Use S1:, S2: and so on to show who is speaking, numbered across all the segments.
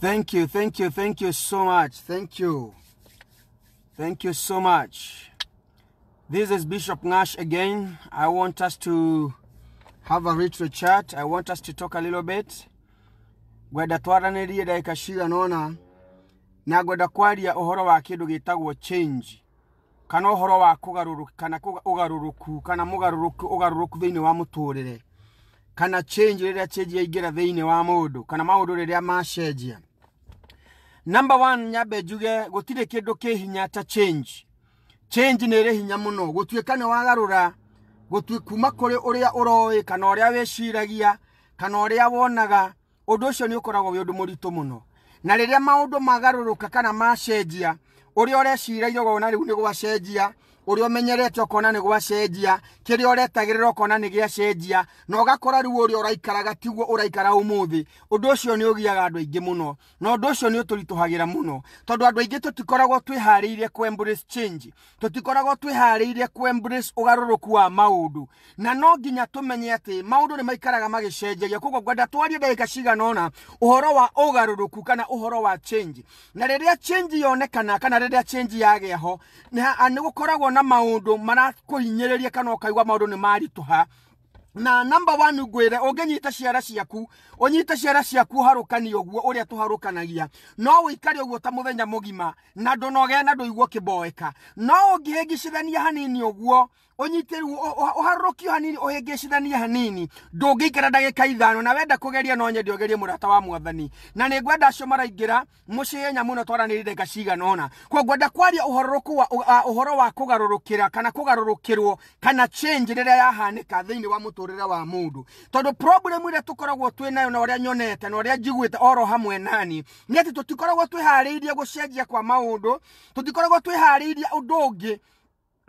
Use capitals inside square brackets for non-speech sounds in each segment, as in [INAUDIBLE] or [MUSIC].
S1: Thank you, thank you, thank you so much. Thank you. Thank you so much. This is Bishop Nash again. I want us to have a little chat. I want us to talk a little bit. Gwenda twaranĩrie ndagĩka cigana ũna na ngwenda kwaria ũhoro wa kĩndũ gĩtagwo change kana ũhoro wa kũgarũrũka kana ũgarũrũku kana mũgarũrũku ũgarũrũku thĩinĩ wa mũtũũrĩre kana change rĩrĩa change yaingĩra thĩinĩ wa mũndũ kana maũndũ rĩrĩa macenjia number one nyambe njuge gutire kindu ki hinya ta change change nä rä hinya må no gå tuä ka nä wagarå ra kuma kå rä å rä a å roä kana å rä a wä ciragia kana å rä a wonaga å ndå å cio nä å koragwo wä å ndå må ritå må no na rä rä a maå ndå magarå rå ka kana macenjia å rä a å reciragia gona rä u nä gwacenjia uria umenyerete ukona ni gwacenjia kiria uretagirira ukona ni giacenjia na ugakora riu uria uraikaraga tiguo uraikara umuthi undu ucio ni ugiaga andu aingi muno na undu ucio ni uturituhagira muno tondu andu aingi tutikoragwo twihariirie ku embrace change tutikoragwo twihariirie ku embrace ugaruruku wa maundu na no nginya tumenye ati maundu ni maikaraga magicenjagia koguo ngwenda twarie ndagika cigana ona uhoro wa ugaruruku kana uhoro wa change na riria change yonekana kana riria change yagia ho ni gukoragwo ukona maundu marakuhinyiriria kana ukaigua maundu ni marituha na namba 1 ngwire ungenyita ciara ciaku unyite ciara ciaku harukani uguo uria tuharukanagia no uikari uguo ta muthenya mugima na ndunoge na nduigwo kiboeka no ungihingicithania hanini uguo unyitiru uharurukio hanini uhingicithania hanini ndungiikara ndagika ithano na wenda kugeria no nyende ugerie murata wa mwathani na ni ngwenda acio maraingira mucienya muno twaraniri ndagika cigana ona koguo nda kwaria uhoruruku wa uhoro wa kugarurukira kana kugarurukirwo kana change riria yahanika thiini wa muturire wa mundu tondu problem iria tukoragwo twinayo na uria nyonete na uria njiguite oro hamwe nani ni ati tutikoragwo twihariirie gucenjia kwa maundu tutikoragwo twihariirie undu ungi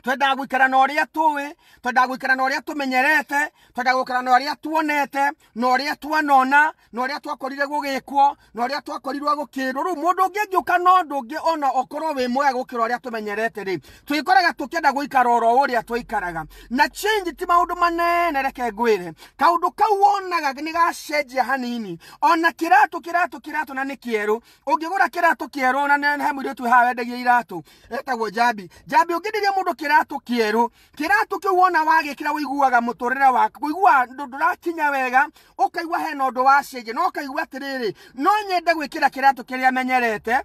S1: twendaga guikara na uria tuwi twendaga guikara na uria tumenyerete twendaga guikara na uria tuonete na uria twanona na uria twakorire gugikwo na uria twakorirwo gukirwo riu mundu ungigiuka na undu ungi ona okorwo wi mwega gukira uria tumenyerete ri twikoraga tukienda guikara oro uria twaikaraga na change ti maundu manene reke ngwire kaundu kau wonaga ni gacenjia hanini ona kiratu kiratu kiratu na ni kieru ungigura kiratu kieru na he mwiritu haha wendagia iratu etagwo jambi jambi ungindiria mundu kiratu kieru kiratu kiu wona wagikira wiguaga muturire waku wigua ndurakinya wega ukaigua hena ndu wacenjia no ukaigua tiriri no nyende gwikira kiratu kiria menyerete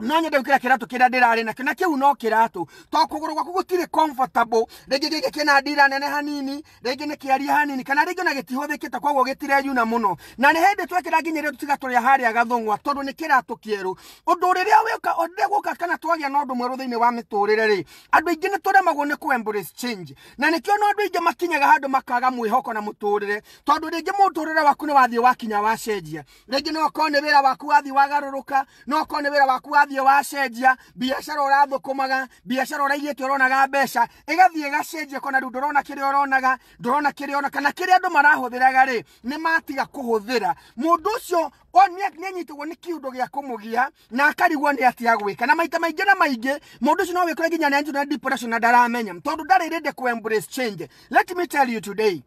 S1: no nyende gwikira kiratu kiria ndirari nakio na kiu no kiratu to kuguru gwaku gutire comfortable ringi giki kina ndira nene hanini ringi ni kiaria hanini kana ringi ona gitihuthikite gitire yuna muno na ni hindi twekira nginya irio tutiga turia haria gathungwa tondu ni kiratu kieru undu riria wika undu guka kana twagia na undu mweru thini wa miturire ri andu aingi ni turemagwo ni ku embrace change na nikio no andu ingi makinyaga handu makaga mwihoko na muturire tondu ringi muturire waku ni wathie wakinya wacenjia ringi no kone ni wira waku wathie wagaruruka no kone ni wira waku wathiä wacenjia biacara å rathåkåmaga biacara å raigä te å ronaga mbeca ĩgathiä ĩgacenjia kona rä u ndå rona kä rä a å ronaga ndå rona kä rä ona kana kä rä andå marahå thä raga rä nä matiga kå hå thä ra må ndå å cio nä anyitagwo nä kiundo gä a kå må gia na akarigwo nä atä agwä ka na maita maingä na maingä må ndå å cio no wä kore nginya nä depression na ndaramenya tondå ndarä rä ndä kå embrace change let me tell you today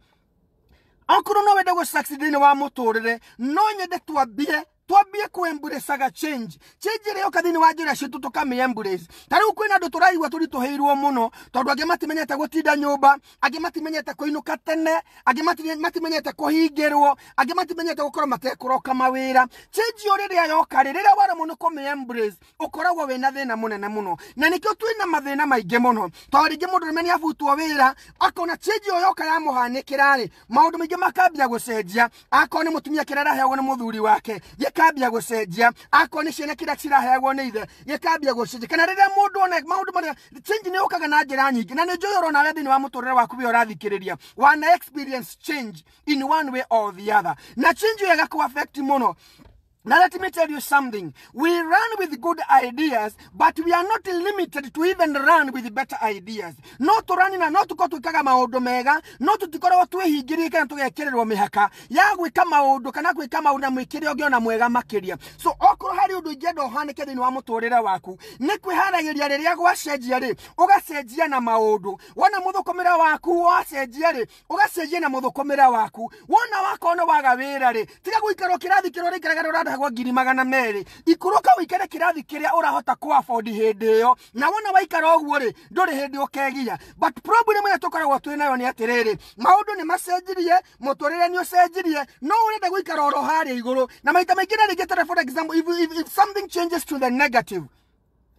S1: okorwo no wende gå thä inä wa må tå rä re no nyende twambie twambie kwemburecaga change change ri yoka thiini wa njira citu tukamĩembrace ta riu kwina andu turaigua turituheirwo muno tondu angi matimenyete gutinda nyumba angi matimenyete kuinuka tene angi matimenyete kuhingirwo angi matimenyete gukorwo matekuroka mawira change yo riria yoka ri riria waremwo ni kumĩembrace ukoragwo wina thina munene muno na nikio twina mathina maingi muno tondu ringi mundu rume ni abutwo wira akona change yo yoka yamuhanikira ri maundu maingi makambia gucenjia akona ni mutumia kirera heagwo ni muthuri wake gikambia gucenjia akonishene kira kiraheagwo nä ithe gå cenjia kana rĩrĩa mũndũ ona marä a change å kaga na ra nyingä na nĩ njũĩ ũrona thä inä wa re waku rä ria wana experience change in one way or the other na change ĩyo ĩgaku affect no Now, let me tell you something. We run with good ideas, but we are not limited to even run with better ideas. No turani na no tuko twikaga maundu mega, no tutikoragwo twihingirike na tugekirĩrwo mĩhaka ya gwĩka maundu kana gwĩka maundu na mwĩkĩre ũngĩ ona mwega makiria. So okorwo harĩ ũndũ ingĩenda ũhanĩke thĩinĩ wa mũtũrĩre waku, nĩ kwĩharagĩria rĩrĩa gwacenjia rĩ, ũgacenjia na maundu. Wona mũthũkũmĩre waku wacenjia rĩ, ũgacenjia na mũthũkũmĩre waku. Wona wakorwo nĩ waga wĩra rĩ, tiga gũikara ũkĩrathi kĩrĩa ũrĩikaraga rũranda irehagwo ngiri magana ikuruka wikere kirathi kiria urahota ũrahota afford hindi iyo na wona waikara ũguo ri nduri hindi ũkegia but problem ya tũkoragwo twĩ nayo ni atiriri maundu ni macenjirie muturire ni ũcenjirie no ũrenda guikara oro harĩa iguru na maita maingi na ringi for example if, if, if something changes to the negative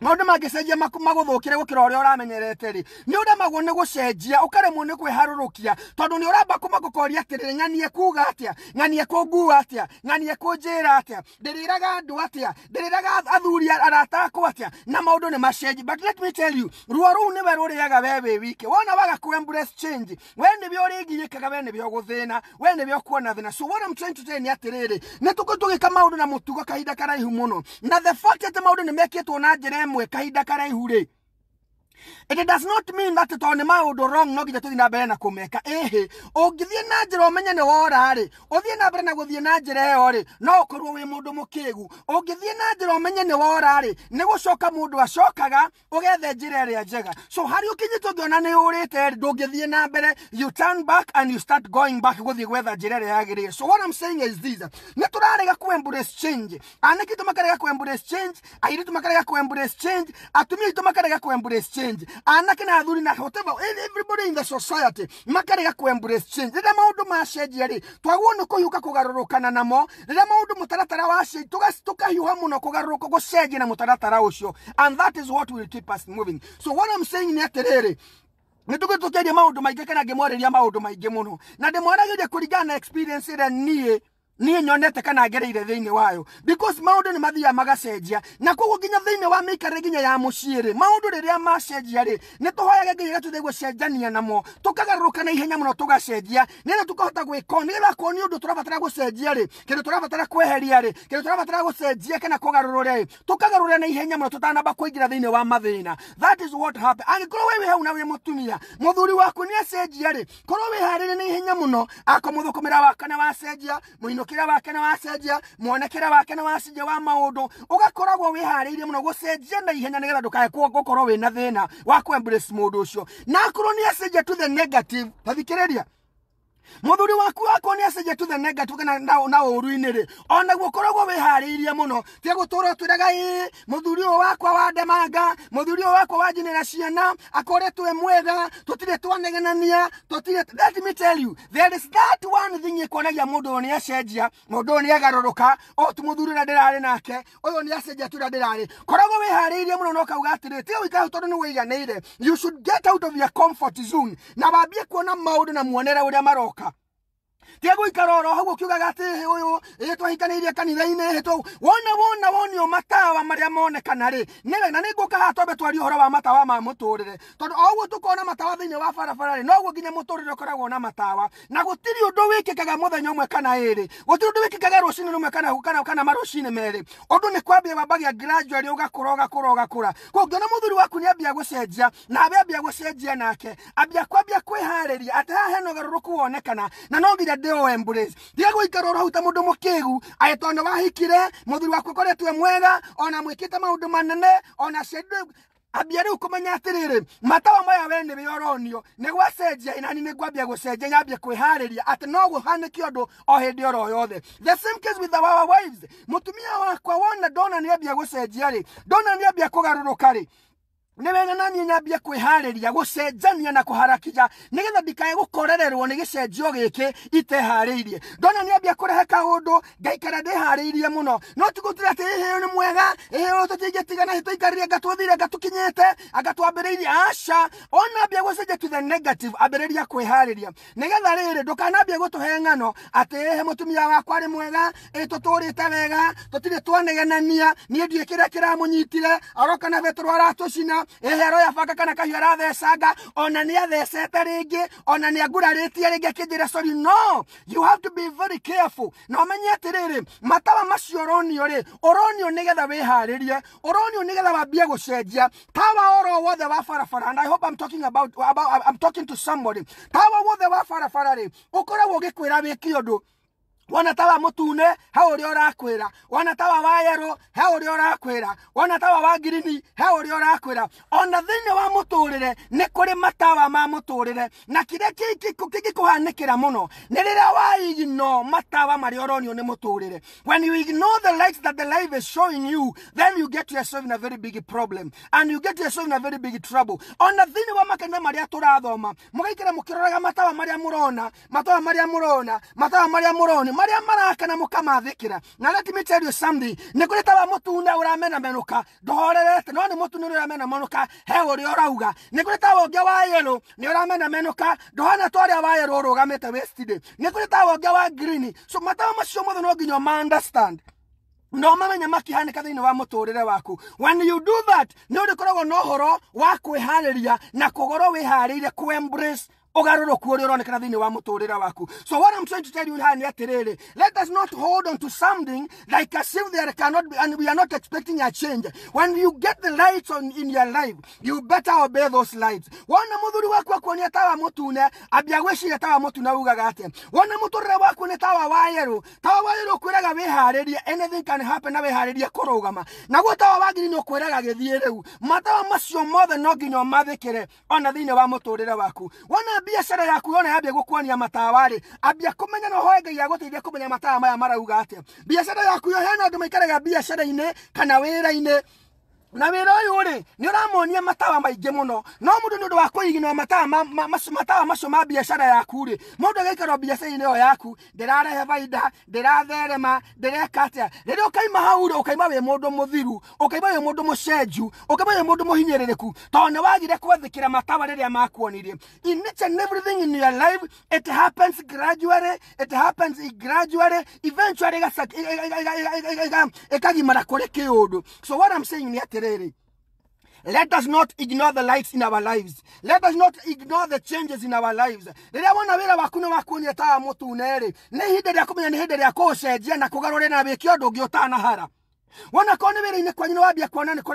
S1: maundu mangicenjia maguthukire gukira uria uramenyerete ri ni uremagwo ni gucenjia ukaremwo ni kwiharurukia tondu ni uramba kumagukoria atiriri ng'anie kuga atia ng'anie kungua atia ng'anie kunjira atia ndiriraga andu atia ndiriraga athuri arata akwa atia na maundu ni macenji but let me tell you ruo ruu niwe ruriaga we wi wike wona waga ku embrace change we nibio uriginyikaga we nibio guthina we nibio kuona thina so what i'm trying to tell ni atiriri ni tuko tugika maundu na mutugo kahinda karaihu muno na the fact ati maundu ni mekitwo na njira mwe kahinda karaihu rĩ it does not mean that to ni maudu wrong no ginya tuthii na mbere na kumeka ehe ungithie na njira umenye ni wora ri uthie na mbere na guthii na njira eyo ri no ukorwo wi mundu mukigu ungithie na njira umenye ni wora ri ni gucoka mundu acokaga ugethe njira ri ajega so hari ukinyitwo gona ni urite ri ndungithie na mbere you turn back and you start going back guthii gwetha njira ri yagirire so what i'm saying is this ni turarega ku embrace change aniki tumakarega ku embrace change airi tumakarega ku embrace change atumia itu makarega ku embrace change change anake na athuri na whatever everybody in the society makarega ku embrace change rä rä a maå ndå macenjia rä twagwo nä kå hiå kugarurukana namo rä rä a maå ndå må taratara wa change tukahiuha må no kugarurå ka na må taratara å cio and that is what will keep us moving so what I'm saying nä atä rä rä nä maundu maingi kana ngimwarä ria maundu maingi muno na ndä mwaragä ria kå ringana na experience rä niä niä nyonete kana ngereire thä wayo because maå ndå nä mathiaga magacenjia na koguo nginya thä wa mä ikarä nginya ya må ciä rä maå ndå rä rä a macenjia rä nä tå hoyage nginya gatå thä gũcenjania namo tå kagarå ka na ihenya må no tå gacenjia nä getha tå kahota gwä ko nä getha korwo nä å ndå tå rabatara gå cenjia rä kä ndå tå rabatara kweheria rä kä ndå tå rabatara gå cenjia kana kå garå rå re tå kagarå re na ihenya må no tå tanamba kå ingä ra thä inä wa mathä na angäkorwo wä wä hau na wä må tumia må thuri waku nä acenjia rä korwo wä harä rä na ihenya må no akomå thå kå mä ra wakana wacenjia må inå kira wake nĩ wacenjia mwonekere wake na wacenjia wa maũndũ ũgakoragwo wĩharĩirie mũno gũcenjia na ihenya nĩgetha ndũkae gũkorwo wĩna na wa kũ embrace mũndũ ũcio na akorwo nĩ acenjia to the negative tathikĩrĩria muthuri waku ni cenjia to the negative kana na uruini ri ona gukoragwo wihariria muno ti gutura twiraga i muthuri uyu wakwa wa demanga muthuri uyu wakwa wa na ciana akore tu emwega tutire twanegenania tutire let me tell you there is that one thing ikonagia mundu uyu ni acenjia mundu uyu ni agaroroka o tu muthuri na ndirari nake uyu ni acenjia tu na ndirari koragwo wihariria muno na ukauga atiri tiga guikara hau tondu ni wiganiire you should get out of your comfort zone na babie kuona maudu na muonera uria maroka tiga guikara oro hau ukiugaga ati uyu ä twahikanirie kanitha-inä hä tå wona wona wonio matawa marä monekana rä nä wega nä ngå kaha twambe twarie å horo wa matawa ma må tå rä re tondå oguo tå korwo na matawa thä inä wa barabara rä noguo nginya må tå rä re å koragwo na matawa na gå tirä å ndå wä kä kaga må thenya å mwe kana ä rä gå tirä å ndå wä kä kaga rå cinä rå mwe kana marå cinä merä å ndå nä kwambia wambagia gradually å gakå ra å gakå ra å gakå ra kångä ona må thuri waku nä ambia gå cenjia nawe ambia gå cenjia nake ambia kwambia kwä harä ria atä haha hena å garå rå ku wonekana na no nginya ndä o tiga gå ikara å rohau ta må ndå må kä gu agätwo nä wahikire må thuri waku akoretwe mwega ona mwä kä te maå ndå manene ona ciandå ambia rä u kå menya atä rä rä matawa maya we nä wä oronio nä gwacenjia inani nä ngwambia gå cenjia nyambie kwä harä ria atä no gå hanä ke å o hä ndä oro yothe the same case with our wives må tumia wakwa wona ndona nä ambia gå cenjia rä ndona nä ambia kå garå rå ka rä nä wega naniä nyambie kwä harä ria gå cenjania na kå harakija nä getha ndikae gå korererwo nä gä cenjio gä kä iteharä irie ndona nä ambia kå rehe kaå ndå ngaikara ndä harä irie må no no tigutire atä ä hä nä mwega ä hä å tå tingä tigana hä twaikarire ngatå thire ngatå kinyä te angatwambä rä irie aca ona ambia gå cenjia to the negative ambä rä ria kwä harä ria nä getha rä rä ndå kanambie gå tå he ng'ano atä ä hä må tumia wakwa rä mwega ä tå tå rä te wega tå tirä twanegenania niä ndirä kä rä a kä ramå nyitire arokana betå rwaratå cina ihero yabanga kana kahiũ arathecaga ona nĩ athecete rĩngĩ ona nĩ angurarĩtie rĩngĩ akĩnjĩra sori no you have to be very careful na ũmenye atĩrĩrĩ matawa macio ũronio rĩ ũronio nĩgetha wĩharĩrie ũronio nĩgetha wambie gũcenjia tawa oro wothe wa barabara and i hope i'm talking about, about i'm talking to somebody tawa wothe wa barabara rĩ ũkoragwo ũgĩkwĩra wĩke ũndũ wona ta wa mutune he uria urakwira wona ta wa wa yero he uria urakwira wona ta wa wa ngirini he uria urakwira ona thiini wa muturire ni kuri matawa ma muturire na kiria kingikuhanikira muno ni riria wa igino matawa maria uronio ni muturire when you ignore the lights that the life is showing you then you get yourself in a very big problem and you get yourself in a very big trouble ona thiini wa makanitha maria turathoma mugaikira mukiroraga matawa maria murona matawa maria murona matawa maria muroni maria maraka na mukama thikira na let me tell you something ni kuri ta mutune uramena menuka dohorerete no ni mutune uramena menuka he uri urauga ni kuri ta ngia wa yellow ni uramena menuka ndohana twaria wa yellow urugamite westide ni kuri ta ngia wa green so matawa macio mothe no ginyo ma understand no mamenye makihanika thĩinĩ wa muturire waku when you do that ni ũrĩkoragwo na ũhoro wa kwĩharĩria na kũgorwo wĩharĩire ku embrace ugaruruku uria uronekana thiini wa muturire waku so what i'm trying to tell you haha ni atiriri let us not hold on to something like as if there cannot be and we are not expecting a change when you get the lights on in your life you better obey those lights wona muthuri waku akuonia tawa mutune ambia gwiciria tawa mutune ugaga atia wona muturire waku ni tawa wa tawa wa ukwiraga wiharirie anything can happen na wiharirie kurugama naguo tawa wa ni ukwiraga githie riu matawa macio mothe no nginya umathikire ona thiini wa muturire waku wona biacara yaku yona yambia gukwania matawa ri ambia kumenya no hoe ngai aguteithia kumenya matawa maya marauga atia biacara yaku yo hena andu maikaraga biacara ine kana wira ine na wä ra å ni rä nä å matawa maingä må no no må ndå nä å ndå wa kå iginwo matawa macio ma biacara yaku rä må ndå agä ikarwo biacara-inä yo yaku ndä rarehe baida ndä ratherema ndä reka atä a rä rä å kaima hau rä å kaima wä må ndå må thiru å kaima wä må ndå må cenju å kaima wä må ndå må hinyä rä rä ku tondå nä wagire kwathä matawa rä makuonirie in each and everything in your life it happens gradually it happens gradually eventually ä kagimara kå rä so what i'm saying ni atä Makerere. Let us not ignore the lights in our lives. Let us not ignore the changes in our lives. Rĩrĩa wona wĩra waku nĩ wakuonia tawa mũtune-rĩ, nĩ ihinda rĩa kũmenya nĩ hĩndĩ rĩa kũũcenjia na kũgarũre na wĩke ũndũ ũngĩ ũtanahara wona korwo nä wä ra-inä kwanyu kwa wambia kuona nä kå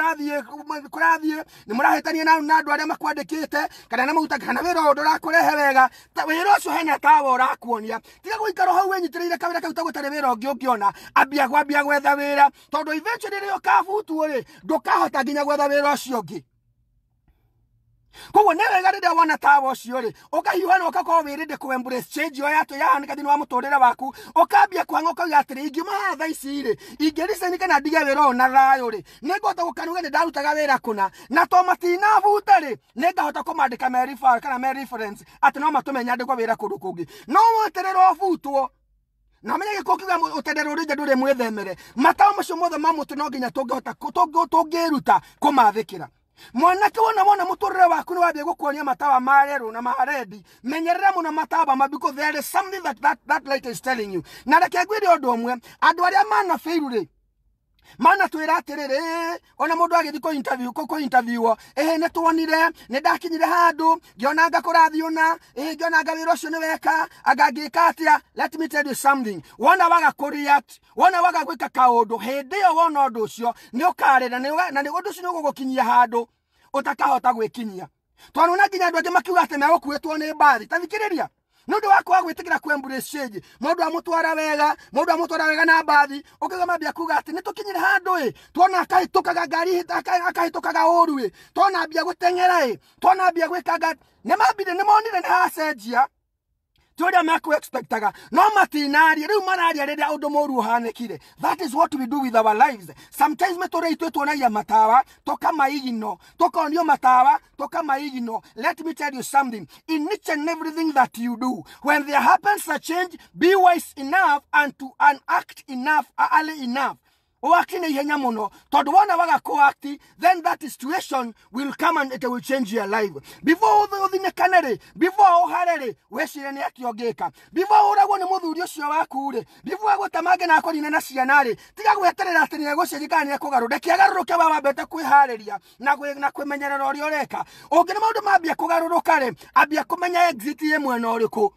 S1: rathiä nä må rahätania na andå arä a makwandä kä te kana na maguta hana wä ra å ndå wega wä ra å cio hena tawa å rakuonia tiga gå ikaro hau wä nyitä rä ire kawä ra kau tagå tarä wä ra å ngä å ngä ona ambia gwambia gwetha wä ra tondå ivä rä rä å kabutuo rä ndå kahota nginya gwetha wä ra cio å ngä koguo nä wega rä rä a wona tawa å cio rä å kahiåhana å kakorwo wä rä ndä kå ya yatå yahanäka thä wa må tå rä re waku å kambia kwanga å kauga atä rä ingä maha tha ici ri ingä kana ndige wä ra å na thayå rä nä ngåhota gå kanuga nä ndarutaga wä ra kå na na to matinabuta rä nä ngahota kå mandä ka kana atä no matå menyandä kwo wä ra kå ndå kå ngä no wetä rä ro butwo na menye gä kå kiuga å tendera å rä nja ndå rä mwä themere matawa macio mothe ma må tå no nginya tå ngä ruta kå mathä kä ra mwanake wona mona muturire waku niwambie gukuonia matawa ma reru na ma rendi menyerera muno matawa ma because there is something that, that, that light is telling you na reke ngwire undu umwe andu aria mana failure mana twira atiriri ona mundu agithi ku interview ko ko interview eh ne tuonire ne dakinyire handu ngiona nga kurathiona eh ngiona nga wiro cio ni weka anga ngika atia let me tell you something wona waga kuriat wona waga gwika kaundu hindi yo wona undu ucio ni ukarira na ni undu ucio ni ugugukinyia handu utakahota gwikinyia twanona nginya andu angi makiuga ati megũkuĩtwo ni mbathi tathikiriria nä å ndå wake wa gwä tä gä ra kwemburäcĩnji må ndå amå wega må ndå amå wega na mbathi å kagambia kuga atä nä tå kinyä handå ä twona akahä kaga ngari akahä tå kaga å ru ä twona ambia gå teng'era ä twona ambia gwä kanga nä mambire nä monire nä hacenjia tå rä a expectaga no matinaria u mararia riria undu muru uhanekire that is what we do with our lives sometimes metura itwe tuonagia matawa tukamaigino tukonio matawa tukamaigino let me tell you something in everything that you do when there happens change be wise enough and to and act enough waki nä ihenya må no tondå wona waga kå then that situation will come and it will change your life before å thinäkane rä before å hare rä wä nä akä ongä ka before å ragwo nä må thuri å cio waku rä before agå temange na akå na ciana rä tiga gweterera atä nä egå cienji nä ekå garå ndekäagarå rå ke wawambete kwä harä ria na kwä menyerera å rä a å reka å ngä nä maå ndå mambia kå garå rå karä ambia kå menya ä mwena å rä kå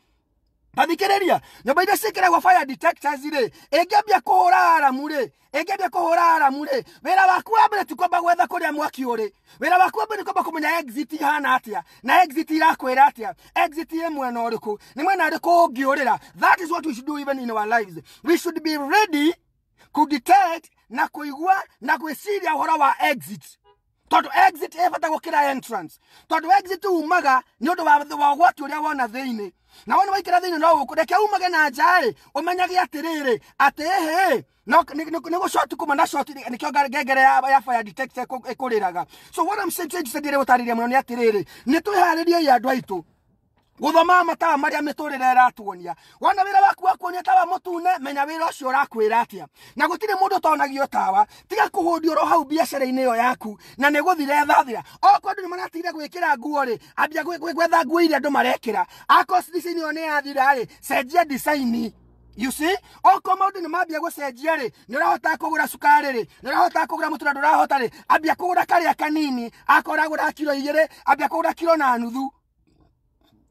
S1: ta thikiriria nyumba iria kwa fire detectors rä ĩngĩambia kũhũra aramu rĩ ĩngĩambia kũhũra aramu rĩ wĩra waku wa mbere ti kwamba gwetha kũrĩa mwaki ũrĩ wĩra waku wa mbere nĩ kwamba kũmenya exit hana atia na exit irakwĩra atia exit ĩ mwena ũrĩkũ nĩ mwena ũrĩkũ ũngĩũrĩra that is what we should do even in our lives we should be ready kudetect na kuigua na gwĩciria ũhoro wa exit tondå exit ä bata gå kä entrance tondå exit umaga nä å wa ũgwati å rä a wona thä na wona waikira thini no guku reke umage na nja ri umenyage atiriri ati hi no ni go short kuma na short ni kyo gegere ya ya fire detector ikuriraga so what i'm saying to you said ndire gutariria muno ni atiriri ni twiharirie ya andu aitu guthoma mataa maria miturire ratuonia wana wira waku wa kuonia tawa mutune menya wira ucio urakwira atia na gutire mundu tonagio tawa tiga kuhundi ro hau biacara-ini iyo yaku na ni guthire thathira okwo ndu ni maratigire gwikira nguo ri abia gwetha nguo iria andu marekira akos design iyo ni athira ri cenjia design you see oko maundu ni mabia mambia gucenjia ri ni rahota kugura cukari ri ni rahota kugura mutura ndurahota ri abia kugura kari karia kanini akoragura kilo igiri abia kugura kilo na nuthu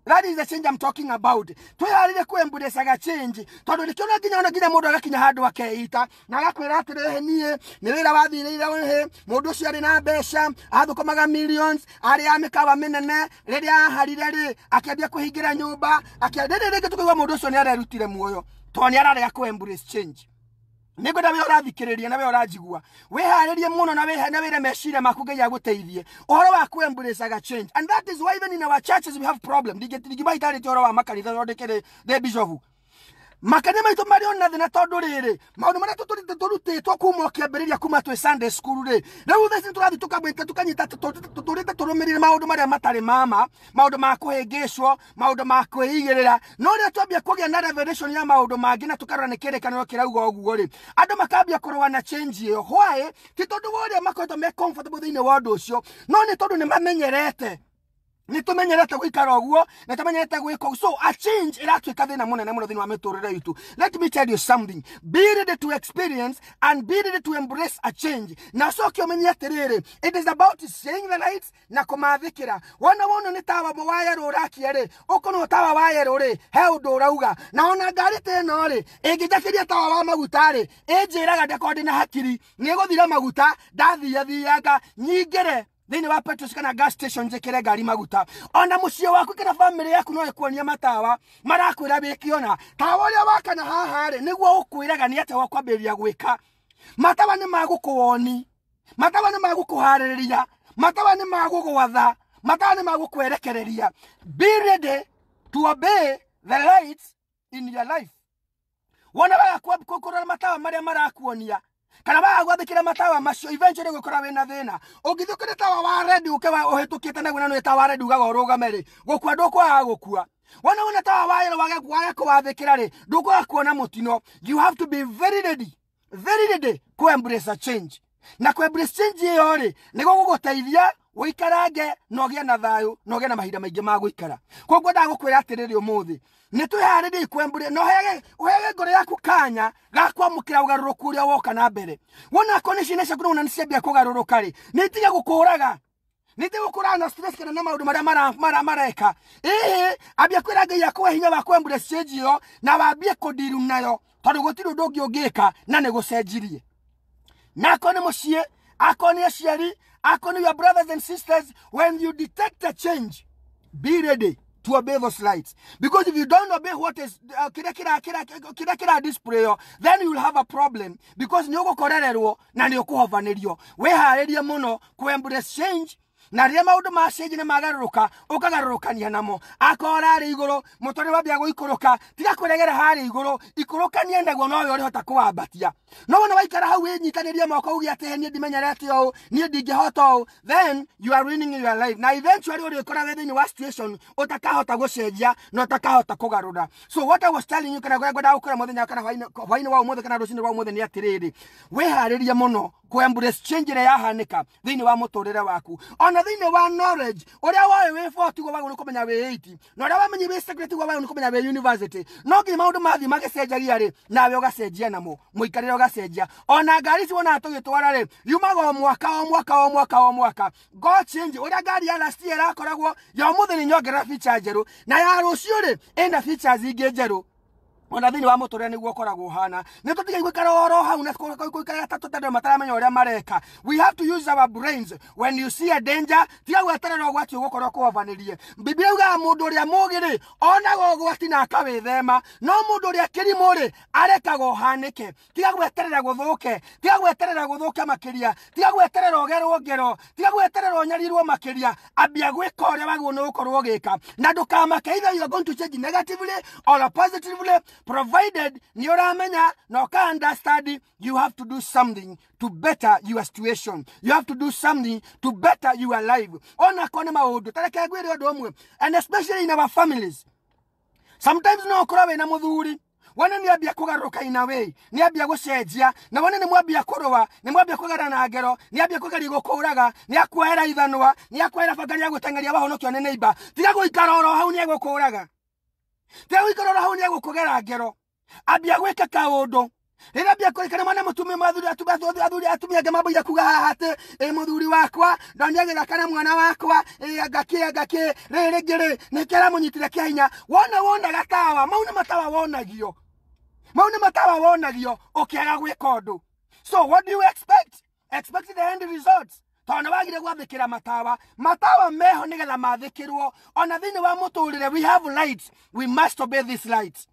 S1: that is the change I'm talking about twirarire kwembudesa ga change tondu nikio na nginya ona nginya mundu agakinya handu akeita na agakwira atiri he nie ni wira wathirire he mundu ucio ari na mbeca athukumaga millions ari a mikawa minene riria aharire ri akiambia kuhingira nyumba akiambia rĩngĩ tũkaigua mũndũ ũcio nĩ arerutire muoyo tondũ nĩ ararega kũ embrace change nä we ũrathikä rä ria na we ũranjigua wä harä rie må no na wä re meciria maku ngai agå teithie å horo wa kuembracaga change and that is why even in our churches we have problem digi digi te å horo wa makanitha thondeke rä the bishop makanya maitå marä ona thä na tondå rä rä maå ndå marä a tå rutä two kuma å kä ambä rä ria kuma twä sunday school rä rä u thaici nä tå rathiä tå kamwä te tå kanyita tå rä te tå rå mä rä re maå ndå marä a matarä mama maå ndå ma kå hä ngä cwo maå ndå ma kwä igä rä ra no rä a twambia kå gä a na revelation ya maå ndå mangä na tå karora nä kä rä kanä ro kä rauga å guo rä andå makambia kå rå na change ä yo hwaä ti tondå wa å rä a makoretwo me thä inä wa å ndå å cio no nä tondå nä mamenyerete nitumenyerete guikara uguo na tumenyerete gwika so a change iratuika thina munene muno thini wa miturire itu let me tell you something be ready to experience and be ready to embrace a change na so coke umenye atiriri it is about seeing the lights na kumathikira wona wona ni tawa mwaya rurakie ri ukono tawa waya ruri he undu urauga na ona ngari te no ri ingijakiria tawa wa maguta ri injiraga na hakiri ni guthira maguta ndathia thianga nyingire thini wa petrus kana gas station njikire gari maguta ona mucio waku kana family yaku no ikuonia matawa marakwira wikiona tawa uria wakana haha ri niguo ukwiraga ni atia wakwambiriria gwika matawa ni magukuwoni matawa ni magukuhaririria matawa ni magugwatha matawa ni magukwerekereria be ready to obey the lights in your life wona waya kukurora matawa maria marakuonia kana waga gwathikira matawa macio eventually gwikora wina thina ungithukire tawa wa red uke wa uhitukite naguo na tawa red ugaga urugamere ri gukua ndukwaga gukua wana wana tawa wa yero wage wage kuwathikira ri ndukwaga kuona mutino you have to be very ready very ready ku embrace a change na ku embrace change iyo ri niguo guguteithia wikarange na ugie na thayu na ugie na mahinda maingi ma guikara koguo ndagũkwĩra atĩrĩrĩ ũmũthĩ nä twä harä rie ikwembå no heage ngoro yaku kanya gakwamukira ugaruruku uria woka na mbere wona akorwo nä ciana ciaku nona nä ciambia kå garå rä nä itige gå kå raga nä tige gå kå raga na kana na maå ndå marä a mareka ĩhĩ ambia kwä ra ngai akwe hinya wa kwembå cenji ä na wambie kå ndiru nayo tondå gå tirä å ndå å ngä ka na nä gå cenjirie nakorwo nä må ciä akorwo nä aciari akorwo nä your brothers and sisters when you detect a change be ready to obey those lights. Because if you don't obey what is uh, kira kira kila kila kila this prayer, then you will have a problem because nyogo korererwo na nyokuhovanerio. Weharerie muno ku embrace change na rä rä a maå ndå macenji nä magarå rå ka namo akorwo rarä igå rå må tå rä wambia gå ikå rå ka tiga kwä regera harä igå rå ikå rå kanie naguo nowe å rä hota kå wambatia no wona waikara hau wä nyitanä moko uge atä niä ndimenyerete å niä hota å then you are ruining your life na eventually å rä kora we thä wa situation å takahota gå cenjia na å takahota kå garå ra so what i was telling you kana gå rä a ngwendaga gå kå ra må thenya kana hwainä wa å må thä kana rå cinä rwa å må thä nä atä rä rä wä harä rie må no kwä change ä rä a yahanä ka thä inä wa må tå rä re waku ona thini wa knowledge uria wawe wi 4 tiguo wagwo ni kumenya wi 8 na uria wamenyi wi secret tiguo wagwo kumenya wi university no nginya maundu mathi magicenjagia ri nawe ugacenjia namo muikarire ugacenjia ona ngari ici wona tugitwara ri yumaga o mwaka o mwaka o mwaka o mwaka go change uria ngari ya last year akoragwo ya muthi ni nyongerera feature njeru na ya rucio ri ina features ingi njeru ona thini wa muturia niguo koragwo hana ni tutige gwikara oro hau na gwikara ta tutendo mataramenya uria mareka we have to use our brains when you see a danger tiga gweterera gwati gukorwo kuovanirie biblia uga mundu uria mugiri ona gwati na akawithema no mundu uria kirimu ri arekaga uhanike tiga gweterera guthuke tiga gweterera guthuke makiria tiga gweterera ugerwo ngero tiga gweterera unyarirwo makiria ambia gwika uria wagwo ni gukorwo ugika na ndukamake either you are going to change negatively or positively provided ni å ramenya na å ka understand you have to do something to better your situation you have to do something to better your life ona kone maå ndå tareke ngwä re å ndå mwe and especially in our families sometimes no å korwo na muthuri wana ni abia ambia kå garå ni abia nä na wana ni mwabia kå ni mwabia mwambia kå gara na ngero nä ambia kå geria gå kå raga nä akuoera ithanwa nä akuoera banga ya a gå teng'eria wahonokio nä nä tiga gå oro hau ni egå kå riu ikorora hau ni egukugera ngero ambia gwika kaundu rä ambia kå mwana må tumia mathuri atumia angä mambå ira kuga haha atä ä må thuri wakwa ndonagä rakana mwana wakwa ngakä ngakä rä rä ngä rä nä kä aramå nyitire kä hinya wona wonaga tawa mau nä matawa wonagio mau nä matawa wonagio å kä aga gwä ka å ndå so what do you expect expect the end result to nä wagire gwathä ra matawa matawa meho nä getha mathä rwo ona thä wa må tå rä re we have lights we must obey these lights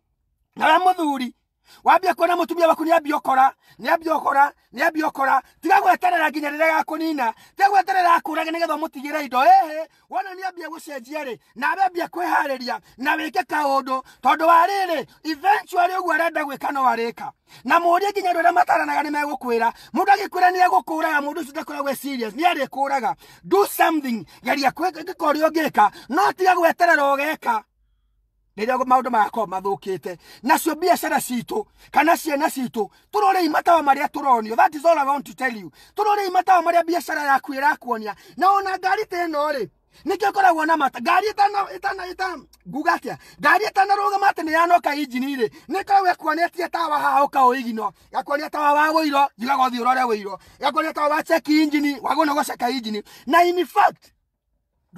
S1: na we må thuri wambia kuona mutumia waku niambia ukora niambia ukora niambia ukora tiga gweterera nginya rĩrĩa gakunina tiga gweterera akurage nigetha mutigire indo ĩhĩ wona niambia gucenjia rĩ nawe ambia kwĩharĩria na wĩke kaũndũ tondũ wa eventually ũguo arenda gwĩka no arĩka na mũũrie nginya andũ arĩa mataranaga nĩ megũkwĩra mũndũ agĩkwĩra nĩ egũkũraga mũndũ ũcio ndakoragwo e serious nĩ arĩkũraga do something geria gwĩka ũrĩa ũngĩka no tiga gweterera ũgeka rä maå ndå magakorwo mathå te nacio biacara citå kana ciana citå tå i matawa marä a tå ronio tå rorei matawa marä a biacara yaku ä rakuonia na ona ngari tä no rä nä kä koragwo na mata ngari nguga atä a ngari ĩtanarå gama atä nä yanoka injini rä nä koragwo ekuonetie tawa haå kaå igino gakuonia tawa wa wå iro njigagwo thiå rore wå iro gakuonia tawa wa cheki injini wagå na gå ceka injini na in fact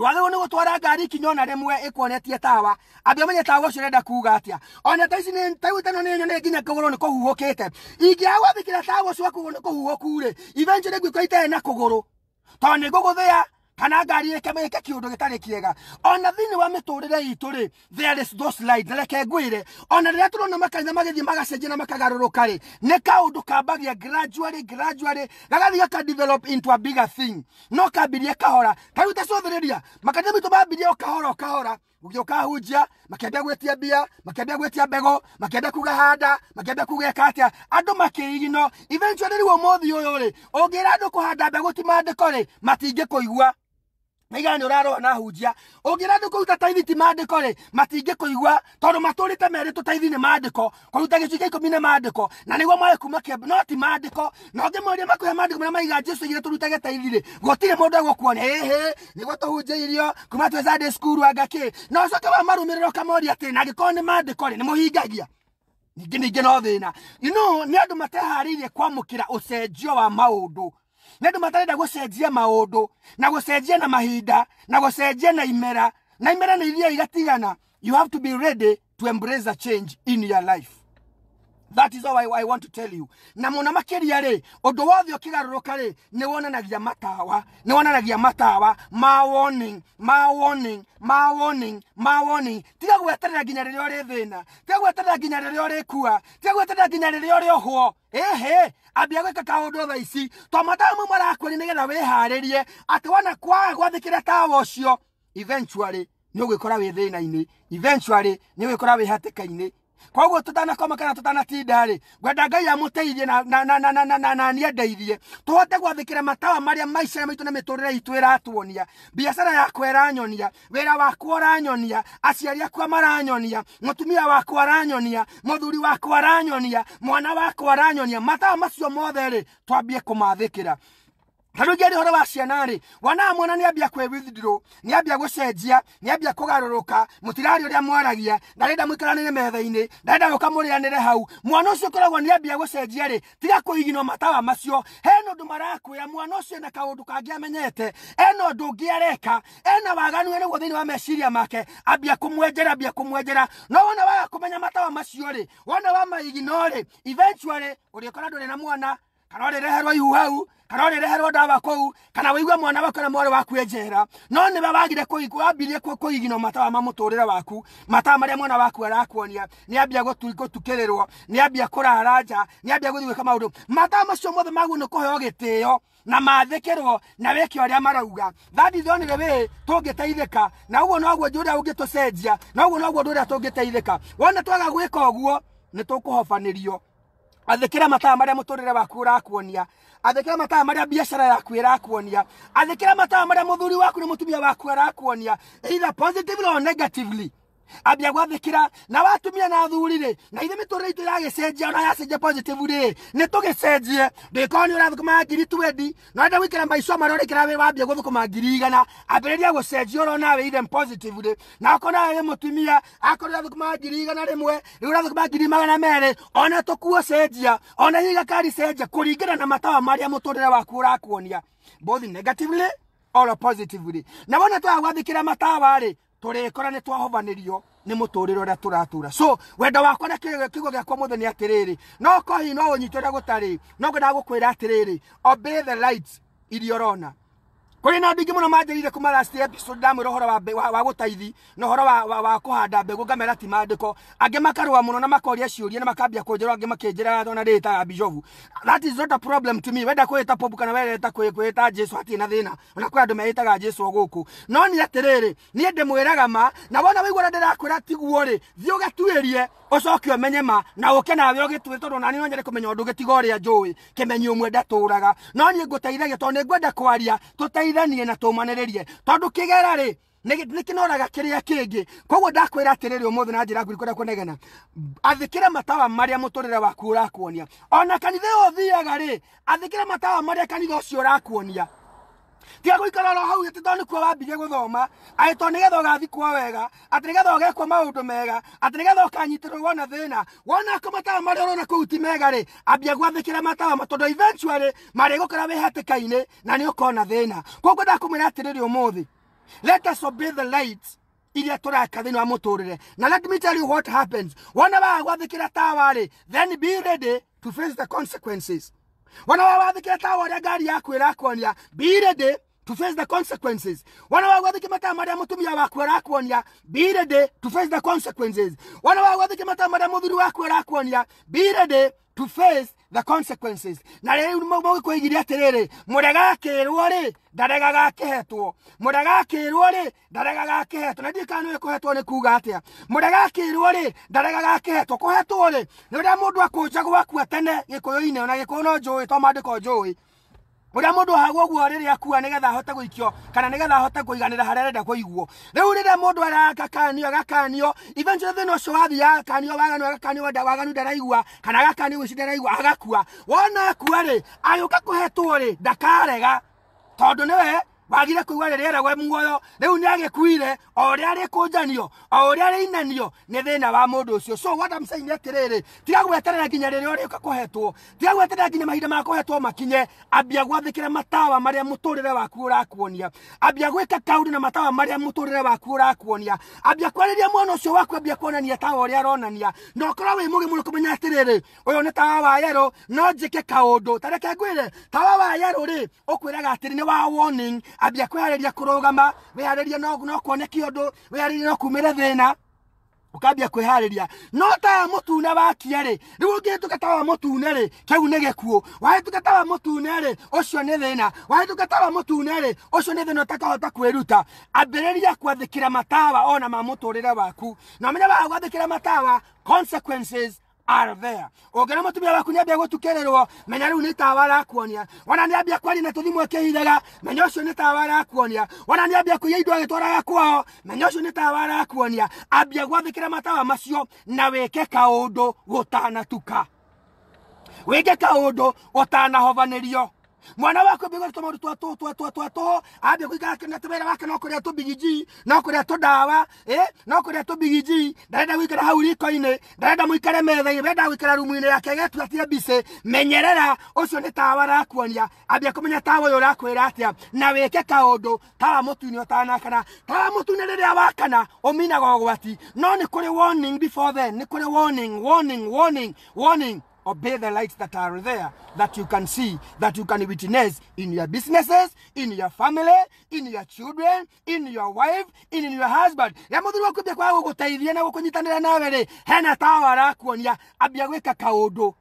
S1: nä gå twara ngari ikinya ona ä ĩkwonetie tawa ambi amenye tawa å ũcio ũrenda atä a ona taici taitano nĩ nyone nginya kå kå gå nä huhå kä te ingä kũhuhũkĩte ingĩaga ra tawa å cio nä kå huhå kũhuhũku rĩ ibenjũ nĩ nguĩko itarĩ na kå gå rå tondå nä ngå gå thä a kana ngari ĩkemeke kĩũndũ gĩtarĩ kĩega ona thĩinĩ wa mĩtũrĩre itũ rĩ there is those light na reke ngwĩre ona rĩrĩa tũrona makanitha magĩthiĩ magacenjia na makagarũrũka rĩ nĩ kaũndũ kambagia gradually gradually gagathiĩ gaka develop into a bigger thing no kambirie kahora tarĩu tacũthĩrĩria makanitha maitũ mambirie o kahora o kahora gũgĩũka hunjia makĩambia gwĩtia mbia makĩambia gwĩtia mbegũ makĩambia kuga handa makĩambia kuga ĩka atĩa andũ makĩigino eventually rĩu ũmũthĩ ũyũ rĩ ũngĩra andũ handa mbegũ ti ko mandĩko rĩ igua na ni uraro na hujia å ndu kuuta taithi ti mandä ko matinge kuigua tondu maturite meri matå rä te merä tå taithi ni mandä ko kå ruta gä cuika na nä guo kuma kä no ti mandä na å ngä mweria makuhe mandä ko maiga jesu igä tå rutage taithi rä gåtirä må ndå egåkuona hä nä guo tå hunjä irio kuma twä candä school anga kä na å coke wa marå kamori ati na angä ni nä mandä ni muhingagia nä må hingagia no thina na nä andå mateharä irie kwamå kä ra å wa maå nä andå matarenda gå cenjia maå ndå na gå cenjia na mahinda na gå cenjia na imera na imera nä iria igatigana you have to be ready to embrace a change in your life that is all I, I want to tell you na muno makiria ri undu wothe ukigaruruka ri ni wonanagia matawa ni wonanagia matawa ma warning ma warning ma warning ma warning tiga gweterera nginya riria uri thina tiga gweterera nginya riria uri kua tiga gweterera nginya riria uri uhwo ehe ambia gwä ka kaå ndå tha ici to matawa mau marakwä nä getha wä harä rie atä wona kwaga gwathä kä ra tawa å cio eventually nä å gwä kora wä thä na eventually nä å gwä kora wä hatä ka koguo tutanakoma kana tutanatiinda-rĩ ngwenda ngai amũteithie na niendeithie tũhote gwathĩkĩra matawa marĩa maica maitũ na mĩtũrĩre itũ ĩratuonia biacara yakwa ĩranyonia wĩra wakwa ũranyonia aciari akwa maranyonia mũtumia wakwa aranyonia mũthuri wakwa aranyonia mwana wakwa aranyonia matawa macio mothe-rĩ twambie kũmathĩkĩra tandå ni horawa horo wa ciana rä wanamwona nä ambia kwä withdrow nä ambia Ni abia nä ambia kå garå rå ka må tirarä å rä a mwaragia ndarenda må ikaranä re metha-inä ndarenda gå ka må rä re hau mwana å cio å koragwo nä ambia gå cenjia matawa macio Heno å ndå marakwä ra na kaå ndå menyete. Heno ena å ndå ngä areka ena waganu nä guo thä inä wa make Abia kumwejera, abia kumwejera. no wana waka kå matawa macio re. Wana wama higino re. Eventually, rä kora ndå na mwana kana urireherwo ihuhau kana urireherwo ndawa kuu kana wigua mwana waku na mwarĩ waku enjera no nĩwe wagire wambirie igino matawa ma mũtũrĩre waku matawa marĩa mwana waku arakuonia nĩ ambia gũtukĩrĩrwo nĩ ambia kũrara nja nĩ ambia gũthiĩ gwĩka maũndũ matawa macio mothe maguo nĩ kũheo gĩtĩo na mathĩkĩrwo na wĩke ũrĩa marauga that is only the way tũngĩteithĩka na ũguo noguo ũndũ ũrĩa ũngĩtũcenjia na ũguo noguo ũndũ ũrĩa tũngĩteithĩka wona twaga gwĩka ũguo nĩ tũkũhobanĩrio athikira mataya maria muturire waku urakuonia athikira mataya maria biashara yaku irakuonia athikira mataya maria muthuri waku ni mutumia waku arakuonia either positively or negatively ambia gwathikira na watumia na athuri ri na ithe miturire itu iragicenjia ona yacenjia positive ri ni tugicenjie ndikorwo ni urathukuma ngiri twendi na wenda gwikira maica maria urikira wi wambia gũthukuma ngiri igana ambĩrĩria gũcenjia ũro nawe ithe positive ri na okorwo nawe wĩ mũtumia akorwo urathukuma ngiri igana rĩmwe rĩu urathukuma ngiri magana merĩ ona tũkuo cenjia ona igakari cenjia kũringana na matawa marĩa mũtũrĩre waku ũrakuonia both negatively or positively na wona twagwathikira matawa rĩ turikora ni twahobanirio ni muturiro uria turatura so wenda wakwa na kigo giakwa muthe ni atiriri no kohi no unyite gutari no ngenda gukwira atiriri obey the lights iria kuri na ndingi muno manjirire kuma last episode ndamwira horo wa wa gutaithi no horo wa wa kuhanda mbegu ngamera ti mandiko ange makarwa muno na makoria ciuria na makambia kunjira ange makinjira thona data ya bijovu that is not a problem to me wenda kwita popu kana wenda kwita Jesu ati na thina na kwa andu meitaga Jesu guku no ni atiriri ni ndi mwiraga ma na wona waigwa ndirakwira tiguo ri thi ugatuirie ucoke umenye ma na uke nawe ugitue tondu nani no nyende kumenya undu gitiga uria njui kimenyi umwe ndaturaga no ni ngutaithagia tondu ni ngwenda kwaria tutai tũiguithanie na tũmanĩrĩrie tondu kigera ri nä kä noraga kä rä a kä ngä koguo ndakwä ra atä rä rä å må thä na njä ra kå rä a athä kä re matawa marä a må tå rä re waku å rakuonia ona kanitha ä yo å thiaga rä kä re matawa marä a kanitha å cio å rakuonia tiga guikara ro hau ati tondu kwa wambirie guthoma ai to nigetha ugathikwo wega ati nigetha ugekwo maundu mega ati nigetha ukanyitirwo wona thina wona ko matawa maria urona kuu ti mega ri ambia gwathikira matawa matondu eventually mari gukora wi hatikaini na ni ukona thina koguo ndakumwira atiriri umuthi let us obey the light iria turaka thini wa muturire na let me tell you what happens wona wagwathikira tawa ri then be ready to face the consequences wanawawaathike ta ũrĩa ngari yaku ĩrakuonia mbire ndĩ to face the consequences wana wagwathike mataa maria mutumia waku arakuonia mbire ndĩ to face the consequences wana wagwathike mataa maria muthuri waku arakuonia mbire ndĩ to face the consequences na rä u mwagä igiria atä rä rä må regakä rwo rä ndaregaga akä hetwo må regakä rwo rä ndaregaga akä hetwo na ndiä kana nä kå hetwo nä kuga atä a må regakä rwo rä ndaregaga akä hetwo kå hetwo rä nä å rä a må ndå akå njagwakua tene gä kå yå-inä ona gä kå no njå ä to mandä ko njå ä uria mundu ahagwo guo riria akua nigetha ahote guikio kana nigetha ahote kuiganira haria arenda kuiguo riu riria mundu aragakanio agakanio eventually thina ucio wathi agakanio waganu agakanio waganu ndaraigua kana agakanio wici ndaraigua agakua wona akua ri agiuka kuhetwo ri ndakarega tondu we wagire kuigua rä we muoyo rä u nä agä kuire o rä a rä kå njanio o rä a rä inanio nä thä na wa må ndå å cio so what I'm saying nä atä rä rä tiga gweterera nginya rä rä a rä ka kå hetwo tiga gweterera nginya mahinda ma kå hetwo makinye ambia gwathä kä re matawa marä a må tå rä re waku å rakuonia ambia gwä ka kaå na matawa marä a må tå rä re waku å rakuonia ambia kwarä ria mwana å cio waku ambia kuonania tawa å rä a aronania na å korwo wä må gä må rå kå menya atä rä rä å yå nä tawa wa yerå no njä ke kaå ndå tareke ngwä re tawa wa yerå rä å kwä raga atä rä nä wa warning ambia kwehareria kurugama wehareria no no kuoneki undu wehareria no kumire thina ukambia kwiharĩria no tawa mũtune wakia rĩ rĩu ũngĩhĩtũka tawa mũtune rĩ kĩu nĩ gĩkuũ wahĩtũka tawa mũtune rĩ ũcio nĩ thĩna wahĩtũka tawa mũtune rĩ ũcio nĩ thĩna ũtakahota kwĩruta ambĩrĩria kwathĩkĩra matawa ona ma mũtũrĩre waku na ũmenye wa gwathĩkĩra matawa consequences arvea må tumia waku niambia gutukirirwo menya u nä tawa arakuonia nä ambia kwaria na kä akihithaga menya cio ni tawa arakuonia wona niambia kuiya indo agitwaraga kwao menya cio ni tawa arakuonia ambia ra matawa macio na wike kaå ndå gå kaundu rio mwana wakwe bigo tuma rutwa to to to to to abye kuigara kina tebera wake no kuria tu bigiji no kuria tu dawa eh no kuria tu bigiji ndarenda guikara hau riko ine ndaenda muikare metha ine ndarenda guikara rumu ine yake getu atia bise menyerera ucio ni tawa rakuonia abye kumenya tawa yo rakwira atia na weke kaundu tawa mutu ni otana kana tawa mutu ni riria wakana uminaga gogwati no ni kuri warning before then ni kuri warning warning warning warning obey the lights that are there that you can see, that you can witness in your businesses, in your family, in your children, in your wife, in your husband. Ya muthuri waku kwa guguteithia na gukunyitanira nawe ri hena tawa arakuonia ambia gwika kaundu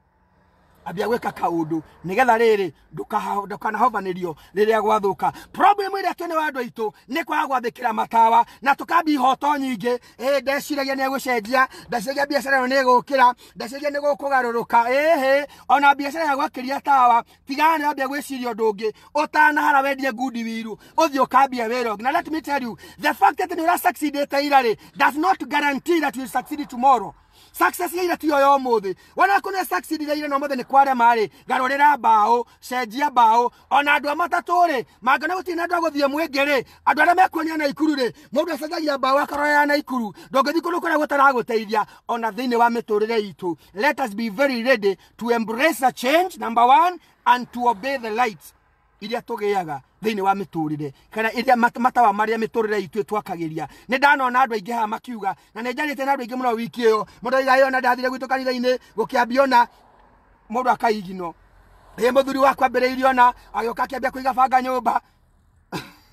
S1: ambia kaudu nigetha riri nä rä rä ndukanahobanä rio rä problem ä rä wa andå aitå nä kwaga gwathä matawa na tå kambia ihoto nyingä ä ndeciragia nä egå cenjia ndeciragia biacara ä ni nä gå kä ra ndeciragia ona biacara ya gwakä tawa tigana nä wambia gwä ciria å ndå ngä å tanahara wendie ngundi wiru å thiä å na let me tell you the fact that nä å ra ira rä does not guarantee that you succeed tomorrow success ya ira tiyo yo muthi wana kuna success ya ira no muthi ni kwaria mari garorera bao cenjia bao ona andu amatatu ri mangona gutina andu aguthie mwingi ri andu aria mekuonia na ikuru ri mundu acenjagia bao akarorera na ikuru ndungithi kundu kuria gutaraguteithia ona thiini wa miturire itu let us be very ready to embrace a change number one and to obey the light iria tugiaga thini wa miturire kana iria matawa maria miturire itu twakagiria ni na andu aingi haha makiuga na ni njarite na andu aingi muno wiki iyo mundu aiga iyo na ndathire gwitu kanitha-ini gukiambiona mundu akaigino ä må thuri wakwa mbere rä irio na agä å ambia kå banga nyå mba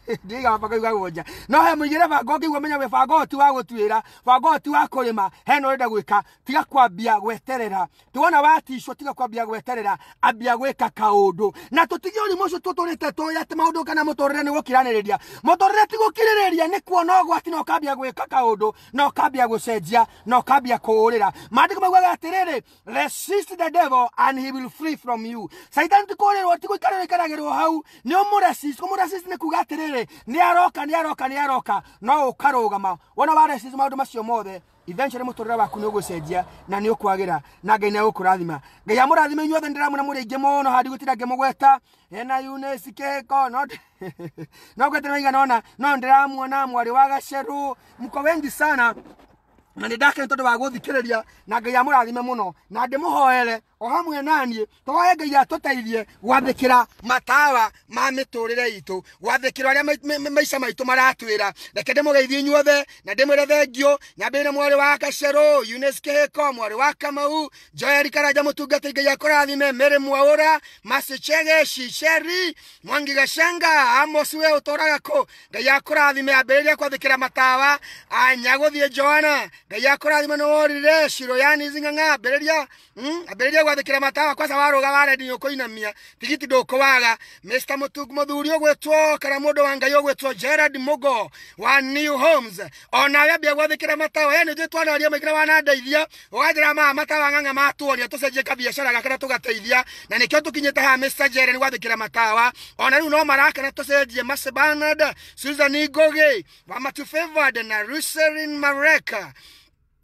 S1: [LAUGHS] ndiga baka iga gwonja no he muigire bango ngigwa menya we bango tu wa gutwira bango tu wa kurima he no renda gwika tiga kwambia gweterera tuona watisho tiga kwambia gweterera ambia gwika kaundu na tutige uri mucio tuturite tu ya te maundu kana muturire ni gukiraniriria muturire ti gukiririria ni kuona gwati no kambia gwika kaundu no kambia gucenjia no kambia kuurira maandiko magwaga atiriri resist the devil and he will flee from you satan tikurirwo kana gero hau ni umuresist kumuresist ni kuga atiriri rä nä aroka nä aroka nä aroka no å karå wona warecithi maå ndå macio mothe eventually må tå rä re waku nä å gå cenjia na nä å kwagä ra na ngai nä agå kå rathima ngai amå rathima inyuothe nä ndäramå na må rä aingä må handi gå tira ngä må gweta ena unesiko no [LAUGHS] ngwetere maigana ona no ndä ramuona mwarä wa gacerå mko wengi sana na ni ndakene tondu wa gå na ngai amå må no na ndi muhoere o hamwe naniä tũhoe ngai atũteithie gwathikira matawa ma miturire itu gwathikira aria maisha maitu maratwĩra reke ndi mugeithie nyuothe na ndi ndĩmwĩre thengio na nyambĩrĩre mwari wa gacerå unes kĩhĩko mwari wa kamau joeri karanja mũtungati ngai akũrathime mĩrĩ mwaũra Masichege Shisheri mwangi gacenga amoswe ũtũraga ko ngai akũrathime ambĩrĩria kwathikira matawa anyaguthie joana ngai yakurathima nä worire ciro yani izi ng'ang'a ambä rä ria mm, ambä rä ria gwathä kä ra matawa kwaca warå ga warendi nä å kå inamia tigiti ndå kå waga mr mutugu må thuri å gwä two kana må ndå wa ngai å gwä two gerard mugo wa new homes onawe ambia gwathikä ra matawa yani ithuä twanaria maikira wanandeithia åganjä ra maa matawa ng'ang'a matuonia tå cenjie kabiacara gakä ra na nä kä o tå kinyä te haha mr jere nä gwathä kä ra matawa ona rä u no marakena tå cenjie masebanad susan ngogi wa matu matufevard na ruserin mareka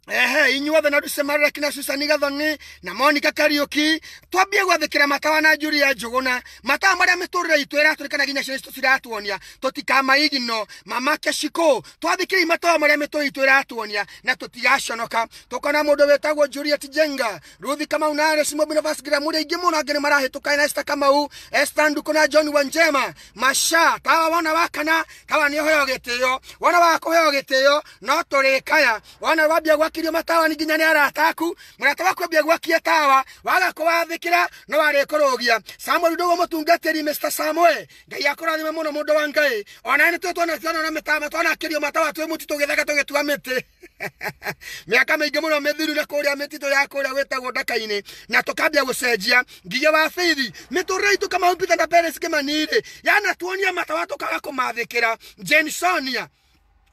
S1: ehe inyuothe na nducemarire kina susani gathoni na monika kariuki twambie gwathikira matawa na juri ya njuguna matawa maria miturire itu iraturikana nginya ciana citu ciratuonia tutikamaigino mamake ciku twathikiri matawa maria miturire itu iratuonia na tutigaconoka tukona mundu wetagwo juliet jenga ruthi kamau na ares mobinovaskira muria aingi muno angi nimarahitukana esta kamau esta nduku na john wanjema masha tawa wana wakana tawa ni uheo gitio wana wa kuheo gitio no turikaya wana wabia gwaka wakirio matawa ni ginya ni arata aku murata wako bia gwakia tawa waga kũwathĩkĩra no wale korogia samuel ndugo mũtungatĩri mr samuel ngai akũrathime mũno mũndũ wa ngai ona nĩ tuo na ciana na mĩtama twana kirio matawa twĩ mũtitũ gĩthaka tũgĩtua mĩtĩ [LAUGHS] mĩaka mĩingĩ mũno mĩthiru na kuria mĩtitũ ya kũrĩa gwĩtagwo ndaka-inĩ na tũkambia gũcenjia ngiye wa bithi mĩtũrĩre itũ kama umpita na peres kĩmani yana tuonia matawa tũkaga kũmathĩkĩra jensonia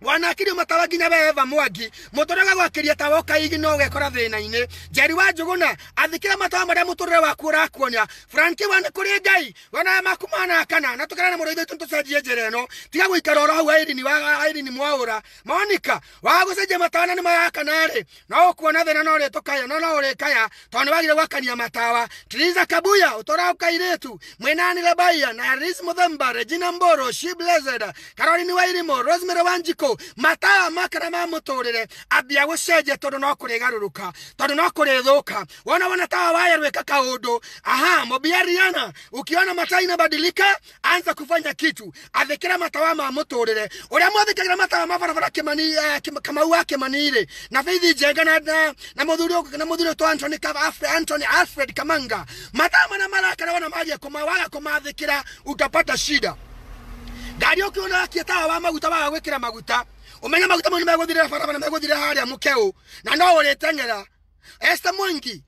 S1: wanakirio matawa nginya weeva mwangi muturire gwakiria ta woka igi no ugekora thina-ini njeri wa njuguna athikira matawa maria muturire waku urakuonia franki wana kuri ngai wana maku manakana na tukirane muroitho itu tucenjie njira ino tiga guikara oro hau airini wa airini mwaura monika wagucenjia matawa na nimayakana ri no ukuona thina no ritukaya no no urikaya tondu wagire gwakania matawa triza kabuya utura ukairitu mwinani lebaia na haris muthemba regina mboro she blessed caroline wairimo rosemary wanjiko rä mataya makara ma må tå rä re ambia gå cenjia tondå no kå rä garå rå ka tondå no kå rä thå ka wona wona tawa waya rwä ka kaå ndå aha mobiariana ukiona mataa badilika anza kufanya kitu athikira matawa ma må tå rä re å rä a mwathikagira matawa ma barabara eh, kamau wa kä manirä na feithi njenga na må thuri å tå antony alfred kamanga matawa mana marakara wona magia kå mawaga kå mathä kä ra utapata shida ngari å kä ona akia tawa wa maguta waga gwä kä ra maguta å menye maguta mau nä megå thirä ra barabara megå thirä harä a må keå na no å rä teng'era mwengi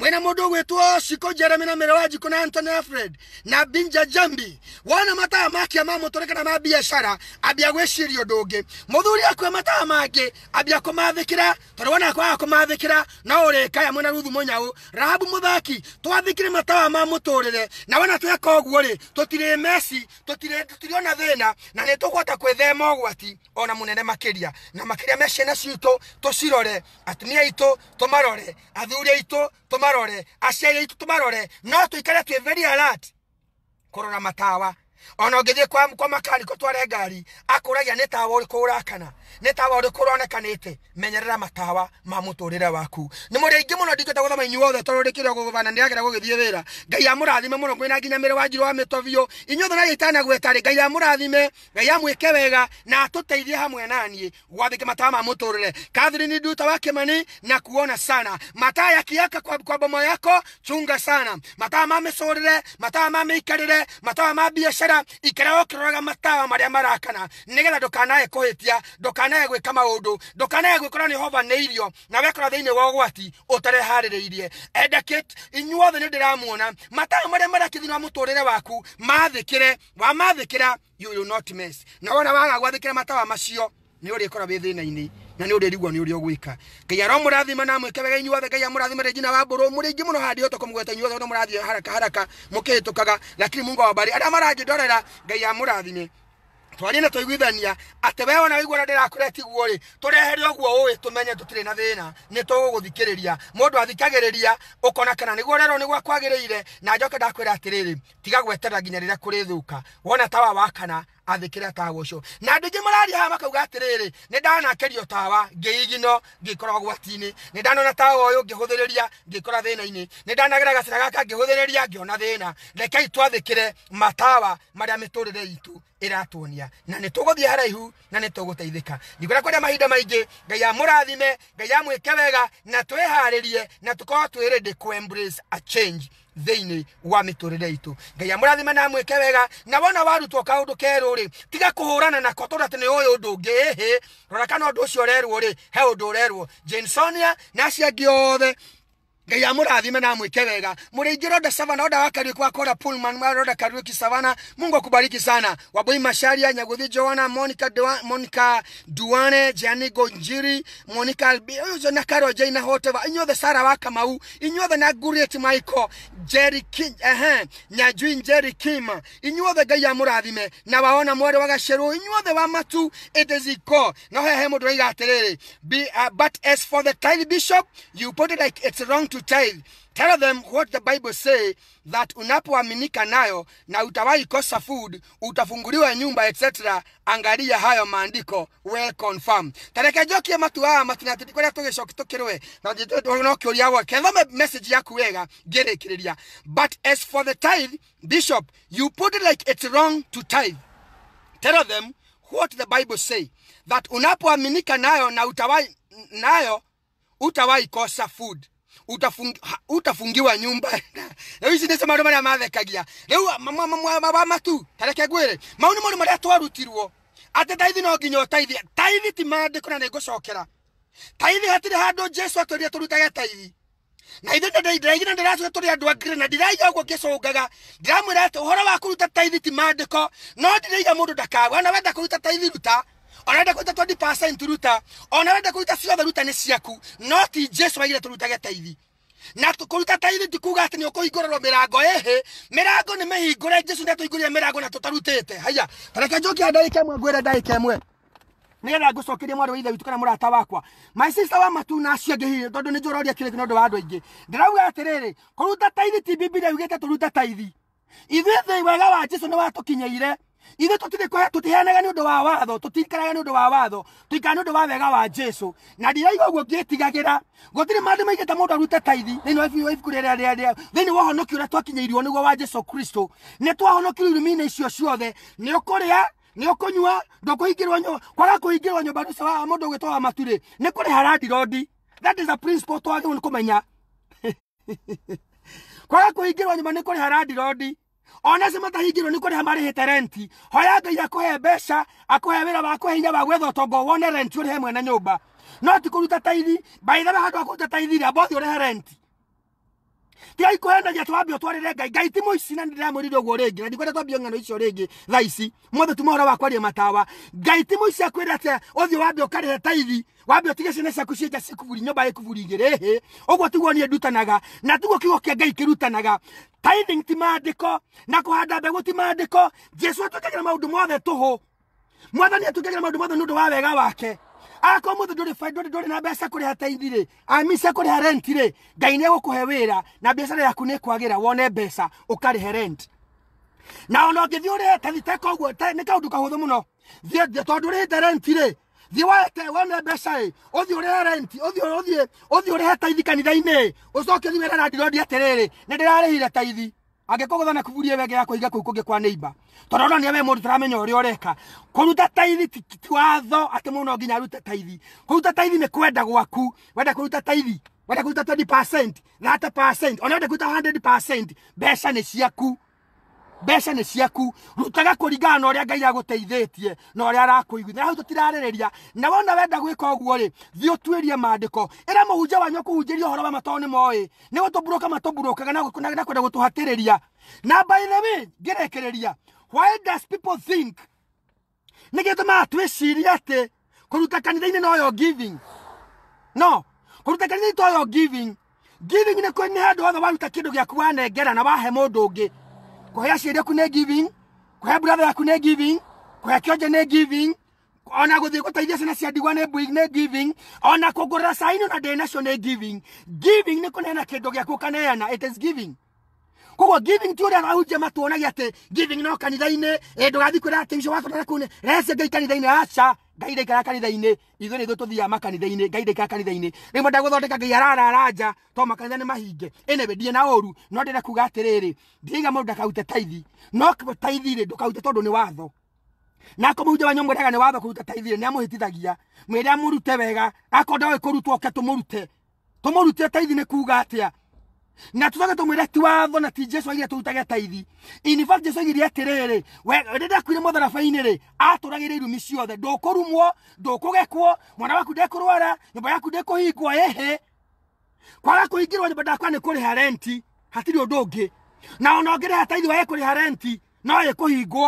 S1: mwena mundu ugwitwo ciko jeremy na mire wa njiko na antony alfred na binja jambi wana mataa makia ma muturi kana ma biacara ambia gwiciria undu ungi muthuri akua mataa mangi ambia kumathikira tondu wona kwaga kumathikira no urikaya mwena ruthu munyau rahabu muthaki twathikire mataa ma muturire na wana tweka uguo ri tutiri mesi tutiri ona thina na ni tukwota gwithema ugwati ona munene makiria na makiria me ciana citu tucirore atumia itu tumarore athuri aitu tumarore aciari aitu tumarore no tuikare twä very alert kurora matawa ona å ngä thiä kwa makaniko tware ngari akå ragia nä tawa å rä rakana ni tawa å rä kå menyerera matawa ma må waku ni må ingi muno må no ndingä gũthoma toro tondå rä kä rä gå gobana nä ngai amå rathime må no mwä na nginya mä rä wa njirå wa mä tobio inyuothe na ngai amå rathime ngai amwä ke wega na atå hamwe naniä gwathä matawa ma må tå ni re kathrini nduta wa na kuona sana mataa ya kiaka kwa, kwa bomo yako chunga sana mataa ma mä mataa ma mä mataa ma biacara ikara å matawa marä a marakana nä getha ndå kanae ndukanegwe kama undu ndukanegwe kora ni ne irio na wekora thini wa gwati ugwati utarehaririirie endekit inyuothe ni ndiramuona mata mare mara wa muturire waku mathikire wa mathikira you will not miss na wona waga gwathikira mata wa macio ni uri wi bithina ini na ni uri rigwa ni uri ogwika rä å gwä ka ngai aro må rathima na mwä kewega inyuothe ngai amå rathima rä wa buru muri ngi muno ingä otoko mugweta handä hota kå inyuothe no må haraka haraka mukitukaga lakini mungu wa bari ada maraji dorera ngai amå ni twari na twiguithania atä we ona waigua na ndä rakå retiguo rä tå rehere å guo å ä tå menye tå tirä na thä na nä tå gå thikä rä ria må ndå athikagä rä ria å kona kana nä guo rerwo nä rä ire na njoke ndakwä ra atä rä rä tiga gweterera nginya rä rä a kå rä thå ka wona tawa wakana athikire tawa ucio na andå ingä mararia haha makauga atiriri nä ndanakerio tawa ngä igino ngä kora nä ndanona tawa å yå ngä hå thä rä ria ngä thä na nä ndanagera gacira gaka ngä hå thä rä ria ngä ona thä na rekei twathä kä re matawa marä a mä tå rä re itå ä na nä tå gå thiä haraihu na nä tå gå teithä ka ndigå kwenda mahinda maingä ngai amå rathime ngai amwä ke wega na twä harä rie na tå korwo twä rä thä-inä wa mä tå rä re itå ngai amå na mwä ke wega na wona warutwo kaå ndå kerå rä tiga kå hå rana nako tå ratä nä å yå å ndå ngä hä rora kana å ndå å cio å rerwo rä he å ndå å rerwo jansonia na othe ngai amurathime na amwike wega mũrĩingi roda savana oda wa kariuki kora pullman mwa roda kariuki savana mungu akubariki sana waboi masharia nyagudhi joana monica Dua, monica duane jani gonjiri monica albi uzo na karo jaina hoteva the sara waka mau inyo the na guriet maiko jerry king ehe nyajui njeri kim kima inyothe ngai amurathime na waona mwere wa gaceru inyothe wa matu it is iko no hehe mundu raiga atiriri uh, but as for the tiny bishop you put it like it's wrong to to tithe tell them what the bible say that unapoaminika nayo na utawahi kosa food utafunguliwa nyumba etc angalia hayo maandiko well confirm tareke jokie matu aya matinatiti kũrĩa tũgĩcokitũkĩrwe na no ũkĩũria woke thome message yaku wega ngĩrĩkĩrĩria but as for the tithe bishop you put it like it's wrong to tithe tell them what the bible say that unapoaminika nayo na utawahi nayo utawahi kosa food utafungi utafungiwa nyumba [LAUGHS] riu ici nicio maundu maria mathekagia riu mawa matu tareke ngwire mau nimo maria twarutirwo atä taithi no nginya ũtaithi taithi ti mandĩko na nä ngũcokera taithi hatirĩ handũ jesu atwĩrire tũrutage taithi na ithuĩ ndĩraigina ndĩracoka tũrĩ andũ angirĩ na ndiraiga ũguo ngĩcũngaga ndiramwĩra atĩ ũhoro wa kũruta taithi ti ko no ndiraiga mũndũ ndakagwa na wenda kũruta taithi ruta ũrenda kũruta twendi pacenti ruta ona ũrenda kũruta ciothe ruta nĩ ciaku no ti jesu aire tũrutage taithi na kũruta taithi ti kuga atĩ nĩ ũkũhingũrĩrwo mirango ehe mirango ni mĩhingũre jesu nĩ atũhingũrire mirango na tũtarutĩte haiya tareke njũkia ndagĩka ĩmwe ngwĩre ndagĩka ĩmwe nĩgetha ngũcokerie mwarĩ wa ithe witũ kana murata wakwa my sister wa matuna acio angĩ hihi ni nĩ njũroria kĩrĩkĩ nĩ wa andũ aingĩ ndĩrauga atĩrĩrĩ kuruta taithi ti bibilia yugĩte turuta taithi ithuĩ thĩ wega wa jesu nĩ watũkinyĩire ithu tutihanaga tutihenaga ni undu wa watho tutikaraga ni undu wa watho tå ni undu wa wega wa jesu na ndiraiga å guo ngä tigagä ra gåtirä mandä ta må arute taithi thä inä wa ibuku rä rä rä thä inä wa honokio å rä a wa jesu kristo nä twahonokirio irumi-inä icio ciothe nä å ni rä a nä å kå nyua ndå kå hingä rwo kwaga kå hingä rwo nyå mba wa må ndå å gä wa matu rä nä kå that is a principle twagä rwo nä kå menya [LAUGHS] kwaga kå hingä rwo nyå mba nä kå ona onasi matahingirwo nä kå rä ha marä hä te renti hoya ngai akå he mbeca akå he wä ra wakå he hinya wa gwetha tongo wone renti å rä he mwene nyå mba no ti kå ruta taithi mbaithawe handå kå ruta taithi rä mbothi å rä he renti tigai kwenda ja twambe utwarire ngai ngai ti muici na ndiramwirire uguo ringi na ndikwenda twambie ng'ano icio ringi thaa ici mothe tuma uhoro wa kwaria matawa ngai ti muici akwira ati uthi wambe ukarihe taithi wambe utige ciana ciaku cienja cikuburi nyumba ikuburi igiri hi uguo tiguo nie ndutanaga na tiguo kiugo kia ngai kirutanaga tithing ti maandiko na kuhanda mbegu ti maandiko jesu atukagira maundu mothe tuhu mwathani atukagira maundu mothe ni undu wa wega wake akorwo må thä ndå rä na mbeca kå rä ha teithi rä amice kå rä ha renti rä ngai nä egå kå he wä ra na biacara yaku nä kwagä ra wone mbeca å karä he rent na ona å ngä thiä å rä he tathitekoguo nä kaå ndå kahå thå må no tondå rä te renti rä thiä wete wone mbeca ä å thiä å rä he renti å thiä å rä he taithi kanitha-inä å coke thiä wä na ndirodi atä rä rä nä ndä rarä hire taithi angikorwo na kuburia wege yako iga kuo kungi kwa neiba tondu ona niwe mundu turamenya uria ureka kuruta taithi ti watho ati muno nginya arute taithi kuruta taithi ni kwenda gwaku wenda kuruta taithi wenda kuruta 20% 30% ona wenda kuruta 100% mbeca ni ciaku mbeca nä ciaku rutaga kå na å rä a ngai agå teithä tie na å rä a arakå igwithia hau tå tirarä rä na wona wenda gwä ka å guo rä thiä å tuä mandä ko ä ra må hunja wanyu kå hunjä ria å horo wa matoo nä moä nä gå tå mburå ka matå mburå kaga na kwenda gå tå hatä rä ria na by the way ngä rekä rä ria why does people think nä gä tå maga twä cirie atä kå ruta kanitha-inä yo giving no kå ruta kanitha-inä yo giving giving nä kwä nä handå hothe waruta kä ndå gä aku wanengera na wahe må ndå å ngä kuhaya ciria ku ne giving kuhaya brother yaku ne giving kuhaya kionje ne giving ona guthii guteithia ciana cia ndigwa nä mbui nä giving ona kungurira caini ona ndä nacio giving giving nä kåneana kä ndå gä it is giving koguo giving ti å rä a rahunjia giving no kanitha-inä ndå gathi kwä ra atä kune rece ngai kanitha-inä aca ngai ndaikara kanitha-inä ithuä nä ithuä tå thiaga makanitha-inä ngai ndaikara kanitha-inä rä mwe ndagå thondeka ngai ararara nja to makanitha nä mahinge ä nä ndie na å ru no ndä kuga atä rä rä ndiaiga må ndå ndakarute taithi no taithi-rä ndå karute tondå nä watho nako må wanyu mwä nä watho kå ruta taithi-rä nä amå hä tithagia mwä rä a må rute wega akorwo ndoä kå rutwo ke tå må rute tå må rute taithi nä kuga atä a na tutoke tumwire ti watho na ti jesu agire turutage taithi ini fact jesu agire atiriri we rĩrĩa akuire mũtharabainĩ rĩ atũragĩire irumi ciothe ndũkũrumwo ndũkũgekwo mwana waku ndekũrwara nyumba yaku ndĩkũhingwo ehe kwaga kũhingĩrwo nyũmba ndakwa nĩ kũrĩha renti hatirĩ ũndũ ũngĩ na ona ũngĩrĩha taithi wa ĩkũrĩha renti no ĩkũhingwo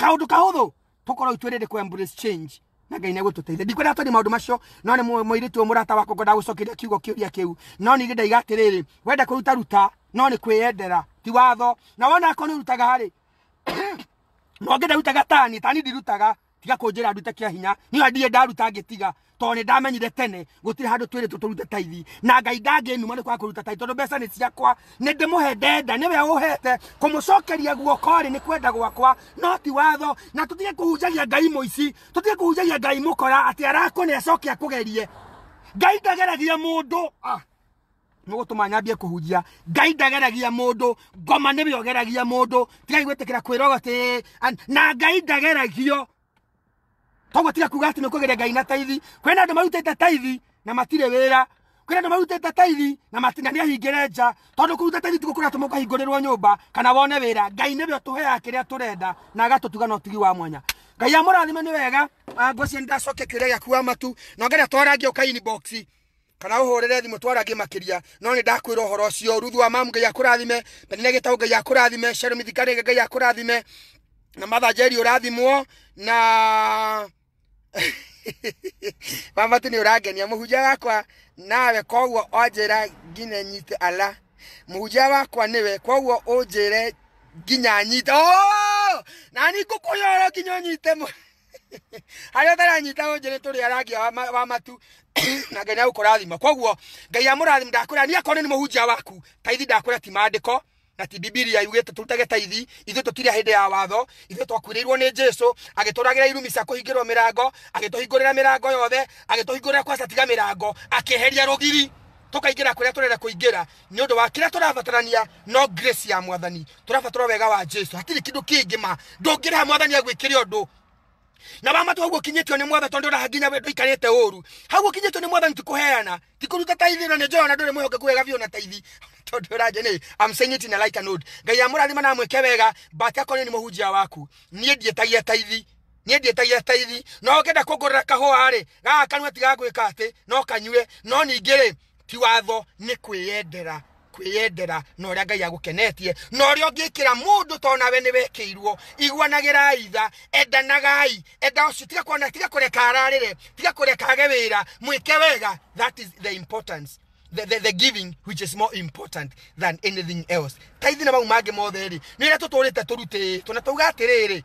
S1: kaũndũ kahũthũ tũkorwo ituĩrĩrĩ kũ embrace change na ngai negututeithia ndikwenda ni ndå macio no nä må rata wakå wako ngwenda cokeria kiugo kä ria kä u no ndaiga atä rä rä wenda kå ruta no nä kwä kwiyendera ti watho na wona akorwo ni [COUGHS] rutaga ri no ngä ndarutaga tani tani ndirutaga tiga ra ndute kä a hinya ni ndiye ndaruta tiga tonä ndamenyire tene gå tirä handå twä taithi na ngai ndangä numa nä kwaga kå taithi tondå mbeca nä ciakwa nä ndä ndenda nä we å hete kå må kwenda gwakwa no ti watho na tå tige kå hunjagia ngai må ici tå tige kå hunjagia ngai må kora atä arakå nä acoke akå gerie ngai ndageragia må ndå ah nugutuma nyambie kuhunjia ngai ndageragia mundu ngoma niwe ogeragia mundu tigai gwitikira kwirogoti na ngai ndageragio toguo tira kuga ati nä kå ngai na taithi kwä na andå marutĩte taithi na matire wä ra kwä na andå marutĩte taithi na nä ni re nja tondå kå ruta taithi tigå kå ratå må kahingå rä rwo nyå mba kana wone wä ra ngai nä we tå heaga kä rä a tå renda na agatå wa mwanya ngai amå rathime nä wega ah, ngwĩciria nä ndacokia kä rä gä akua matu na ngeria twarangie å kaini boxi kana uhurire thimu twarange makiria no ni ndakwira uhoro ucio ruthu wa mamu ngai akurathime benene gitau ngai akurathime shero mithikare ngai akurathime na matha jeri urathimwo na [LAUGHS] mama tu nä å rangenia må hunjia wakwa nawe koguo onjä nginya nyite ala må hunjia wakwa nä we koguo å njä re nginya nyite nani ngå kå nginya nyite [LAUGHS] harä a taranyita å njä rä tå rä a wa matu [COUGHS] na ngai nä agå kå rathima koguo ngai amå rathima ndakwä ra nä nä må hunjia waku taithi ndakwä ra ti mandä ko na ti bibilia yugite turutage taithi ithu tutire hinde ya watho ithu twakwirirwo ni jesu agĩtũragĩra irumi cia kũhingĩrwo mirango agĩtũhingũrĩra mirango yothe agĩtũhingũrĩra kwa satiga mirango akĩeheria rugiri tukaingira kũrĩa tũrenda kuingira ni ũndũ wa kĩrĩa tũrabatarania no grace ya mwathani tũrabatara wega wa jesu hatiri kindu kĩngĩ ma ha mwathani agwikire ũndũ na mama hau ũkinyĩtio ni mwatha tondũ ũraha nginya ndũikarĩte uru hau ũkinyĩtio nĩ mwatha ntikuheana tikuruta taithi na nĩ na ndũrĩ mwĩhokeku wega vio na taithi tondoraje ne i'm saying it in a lighter note ngai amurathima na mweke wega but ni waku nie ndietagia taithi niä kå ngå rä ra kahåa no kanyue no ningä rä ti watho nä kwä yendera kwä yendera na å rä a ngai agå kenetie na å rä a å ngä kä ra må ndå tonawe nä wekä irwo iguanagä ra endanagai enda å cio tiga kå reka ararä re tiga kå wä ra mwä ke wega that is the importance the, the, the giving which is more important than anything else taithi na mau mangä mothe ri ni rä a tå tå rä te tå rutä tå na twauga atä rä rä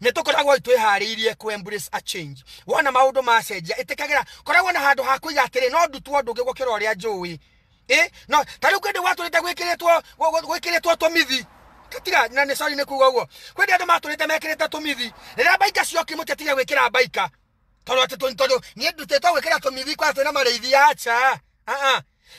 S1: nä tå koragwo twä irie kå embrace a change wona maå ndå macenjia ä tä koragwo na handu hakuiga kå no ndutwo ndå ngä gå kä ra no tari kwende kwendä gwatå rä te gwä kä rä two tåmithi na nä sorry nä kuga å kwende andu andå matå rä te mekä rä te tåmithi rä rä a mbaika ciokä må tiatige gwä kä ra mbaika tondå tondå mithi kwatwä na marä ithi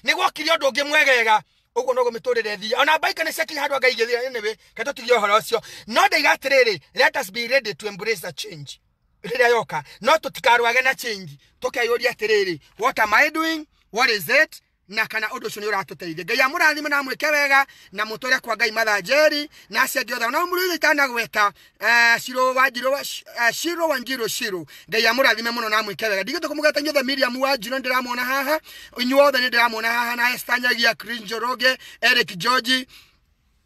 S1: nä gwokire å ndå å ngä mwegega å guo noguo mä tå rä re thia ona mbaika nä ciakiri handå anga igethira nä ketå horo å cio no ndaiga atä rä rä let us be ready to embrace the change rä rä a yoka no tå tikarwage na change tå atiriri ria atä rä rä what am i doing what is it na kana undu ucio ni uratuteithia ngai amurathime na mwike wega na mutore kwa ngai mathanjeri na acio angĩ othe ona mũruithe itanagweta eh, cirũ wa njirũ eh, cirũ wa njirũ cirũ ngai amurathime mũno na mwike wega ndigĩte kũmũgeta inyuothe miriam wa njirũ ndĩramuona haha inyuothe nĩ ndĩramuona haha na esta nyagia cris njoroge eric georgi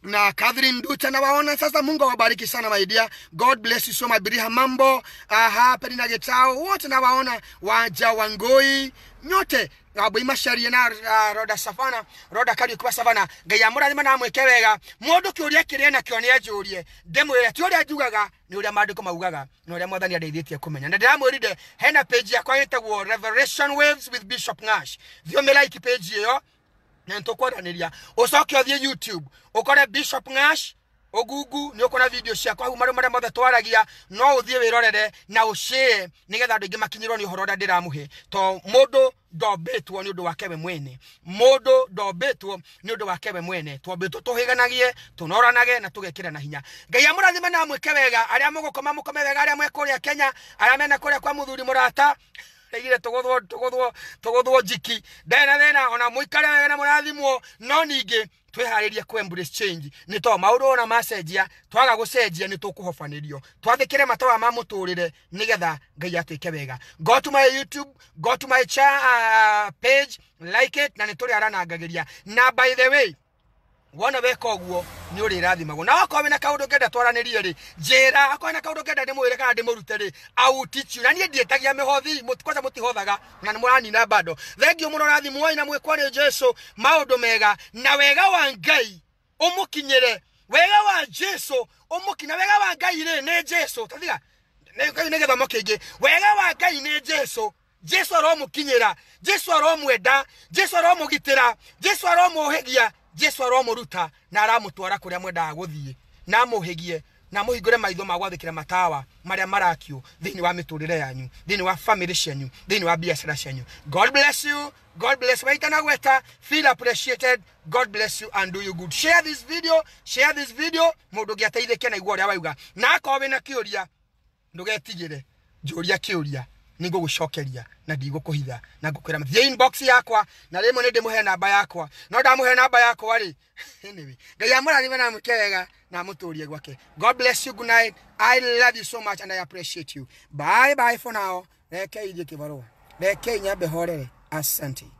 S1: na Catherine Ducha na waona sasa. Mungu awabariki sana my dear, God bless you so my Biriha Mambo, aha Penina Getao wote na waona waja Wangoi nyote bima carie na roda savana roda kariuki kwa savana ngai amurathima na amwike wega mundu kiuria kirie nakio ni ejurie ndimwire ti uria njugaga ni uria maandiko maugaga na uria mwathani andeithitie kumenya na ndiramwirire hena page yakwa itagwo revelation waves with bishop ngash thio milike page iyo na ntukwaraniria ucoke uthie youtube ukore bishop ngash ugungu nä å kå na video ciakwa hau marä marä mothe twaragia no å thiä wä rorere na å cä nä getha andå aingä makinyä rwo nä å horo å rä a ndä ramå hä to må ndå ndombätwo nä å ndå wake we mwene må ndå ndombätwo nä å ndå wake we mwene twombätwo tå hä ganagie tå noranage na tå gekä rana hinya ngai amå rathime [LAUGHS] na mwä ke wega arä a må gå koma må kome wega arä a mekå rä a kenya arä a mena kå rä a kwa må thuri må rata igire tå gå thwo njiki ndena thä na ona må ikare wega na må rathimwo no ningä twiharirie embrace change ni to mauru na macenjia twaga gucenjia ni tukuhobanirio twathikire matawa ma muturire nigetha ngai atwike wega go to my youtube go to my cha, uh, page like it na ni arana ngagiria na by the way wona weka guo ni uri rathimagwo na wakorwo wina kaundu ngenda twaranirie ri njira akorwo na kaundu ngenda ndimwire kana ndimurute ri autichu na nie ndietagia mihothi mutikwaza mutihothaga na ni muranina bado thengio muno rathimwo na mwikwo ni jesu maundu mega na wega wa ngai umukinyire wega wa jesu umukina wega wa ngai ri ni jesu tathiga nä gä kä ngä wega wa ngai nä jesu jesu aromå kinyä ra jesu aromwenda jesu aromå gitä ra jesu aromå hä gia jesu ruta na aramutwara kuria mwendaga guthiä na amuhigie na muhingure maitho ma gwathikira matawa maria marakio thiini wa miturire yanyu thiini wa family cianyu thiini wa biacara cianyu god bless you god bless waita na gweta feel appreciated god bless you and do you good share this video share this video gya ngiateithikia kena igua uria wauga na akorwo wina kiuria ndugetigire njuria kiuria nä ngå gå cokeria na ndigå kå hitha na ngå kwä ra thiä inbox yakwa na rä mwe nä ndä må he namba yakwa no ndamå he namba yakwa rä [LAUGHS] ngai amå rathime na mwä wega na må tå rie gwake god bless you good night i love you so much and i appreciate you bye bye for now rekei thiä kä barå rekei nyambe horere asante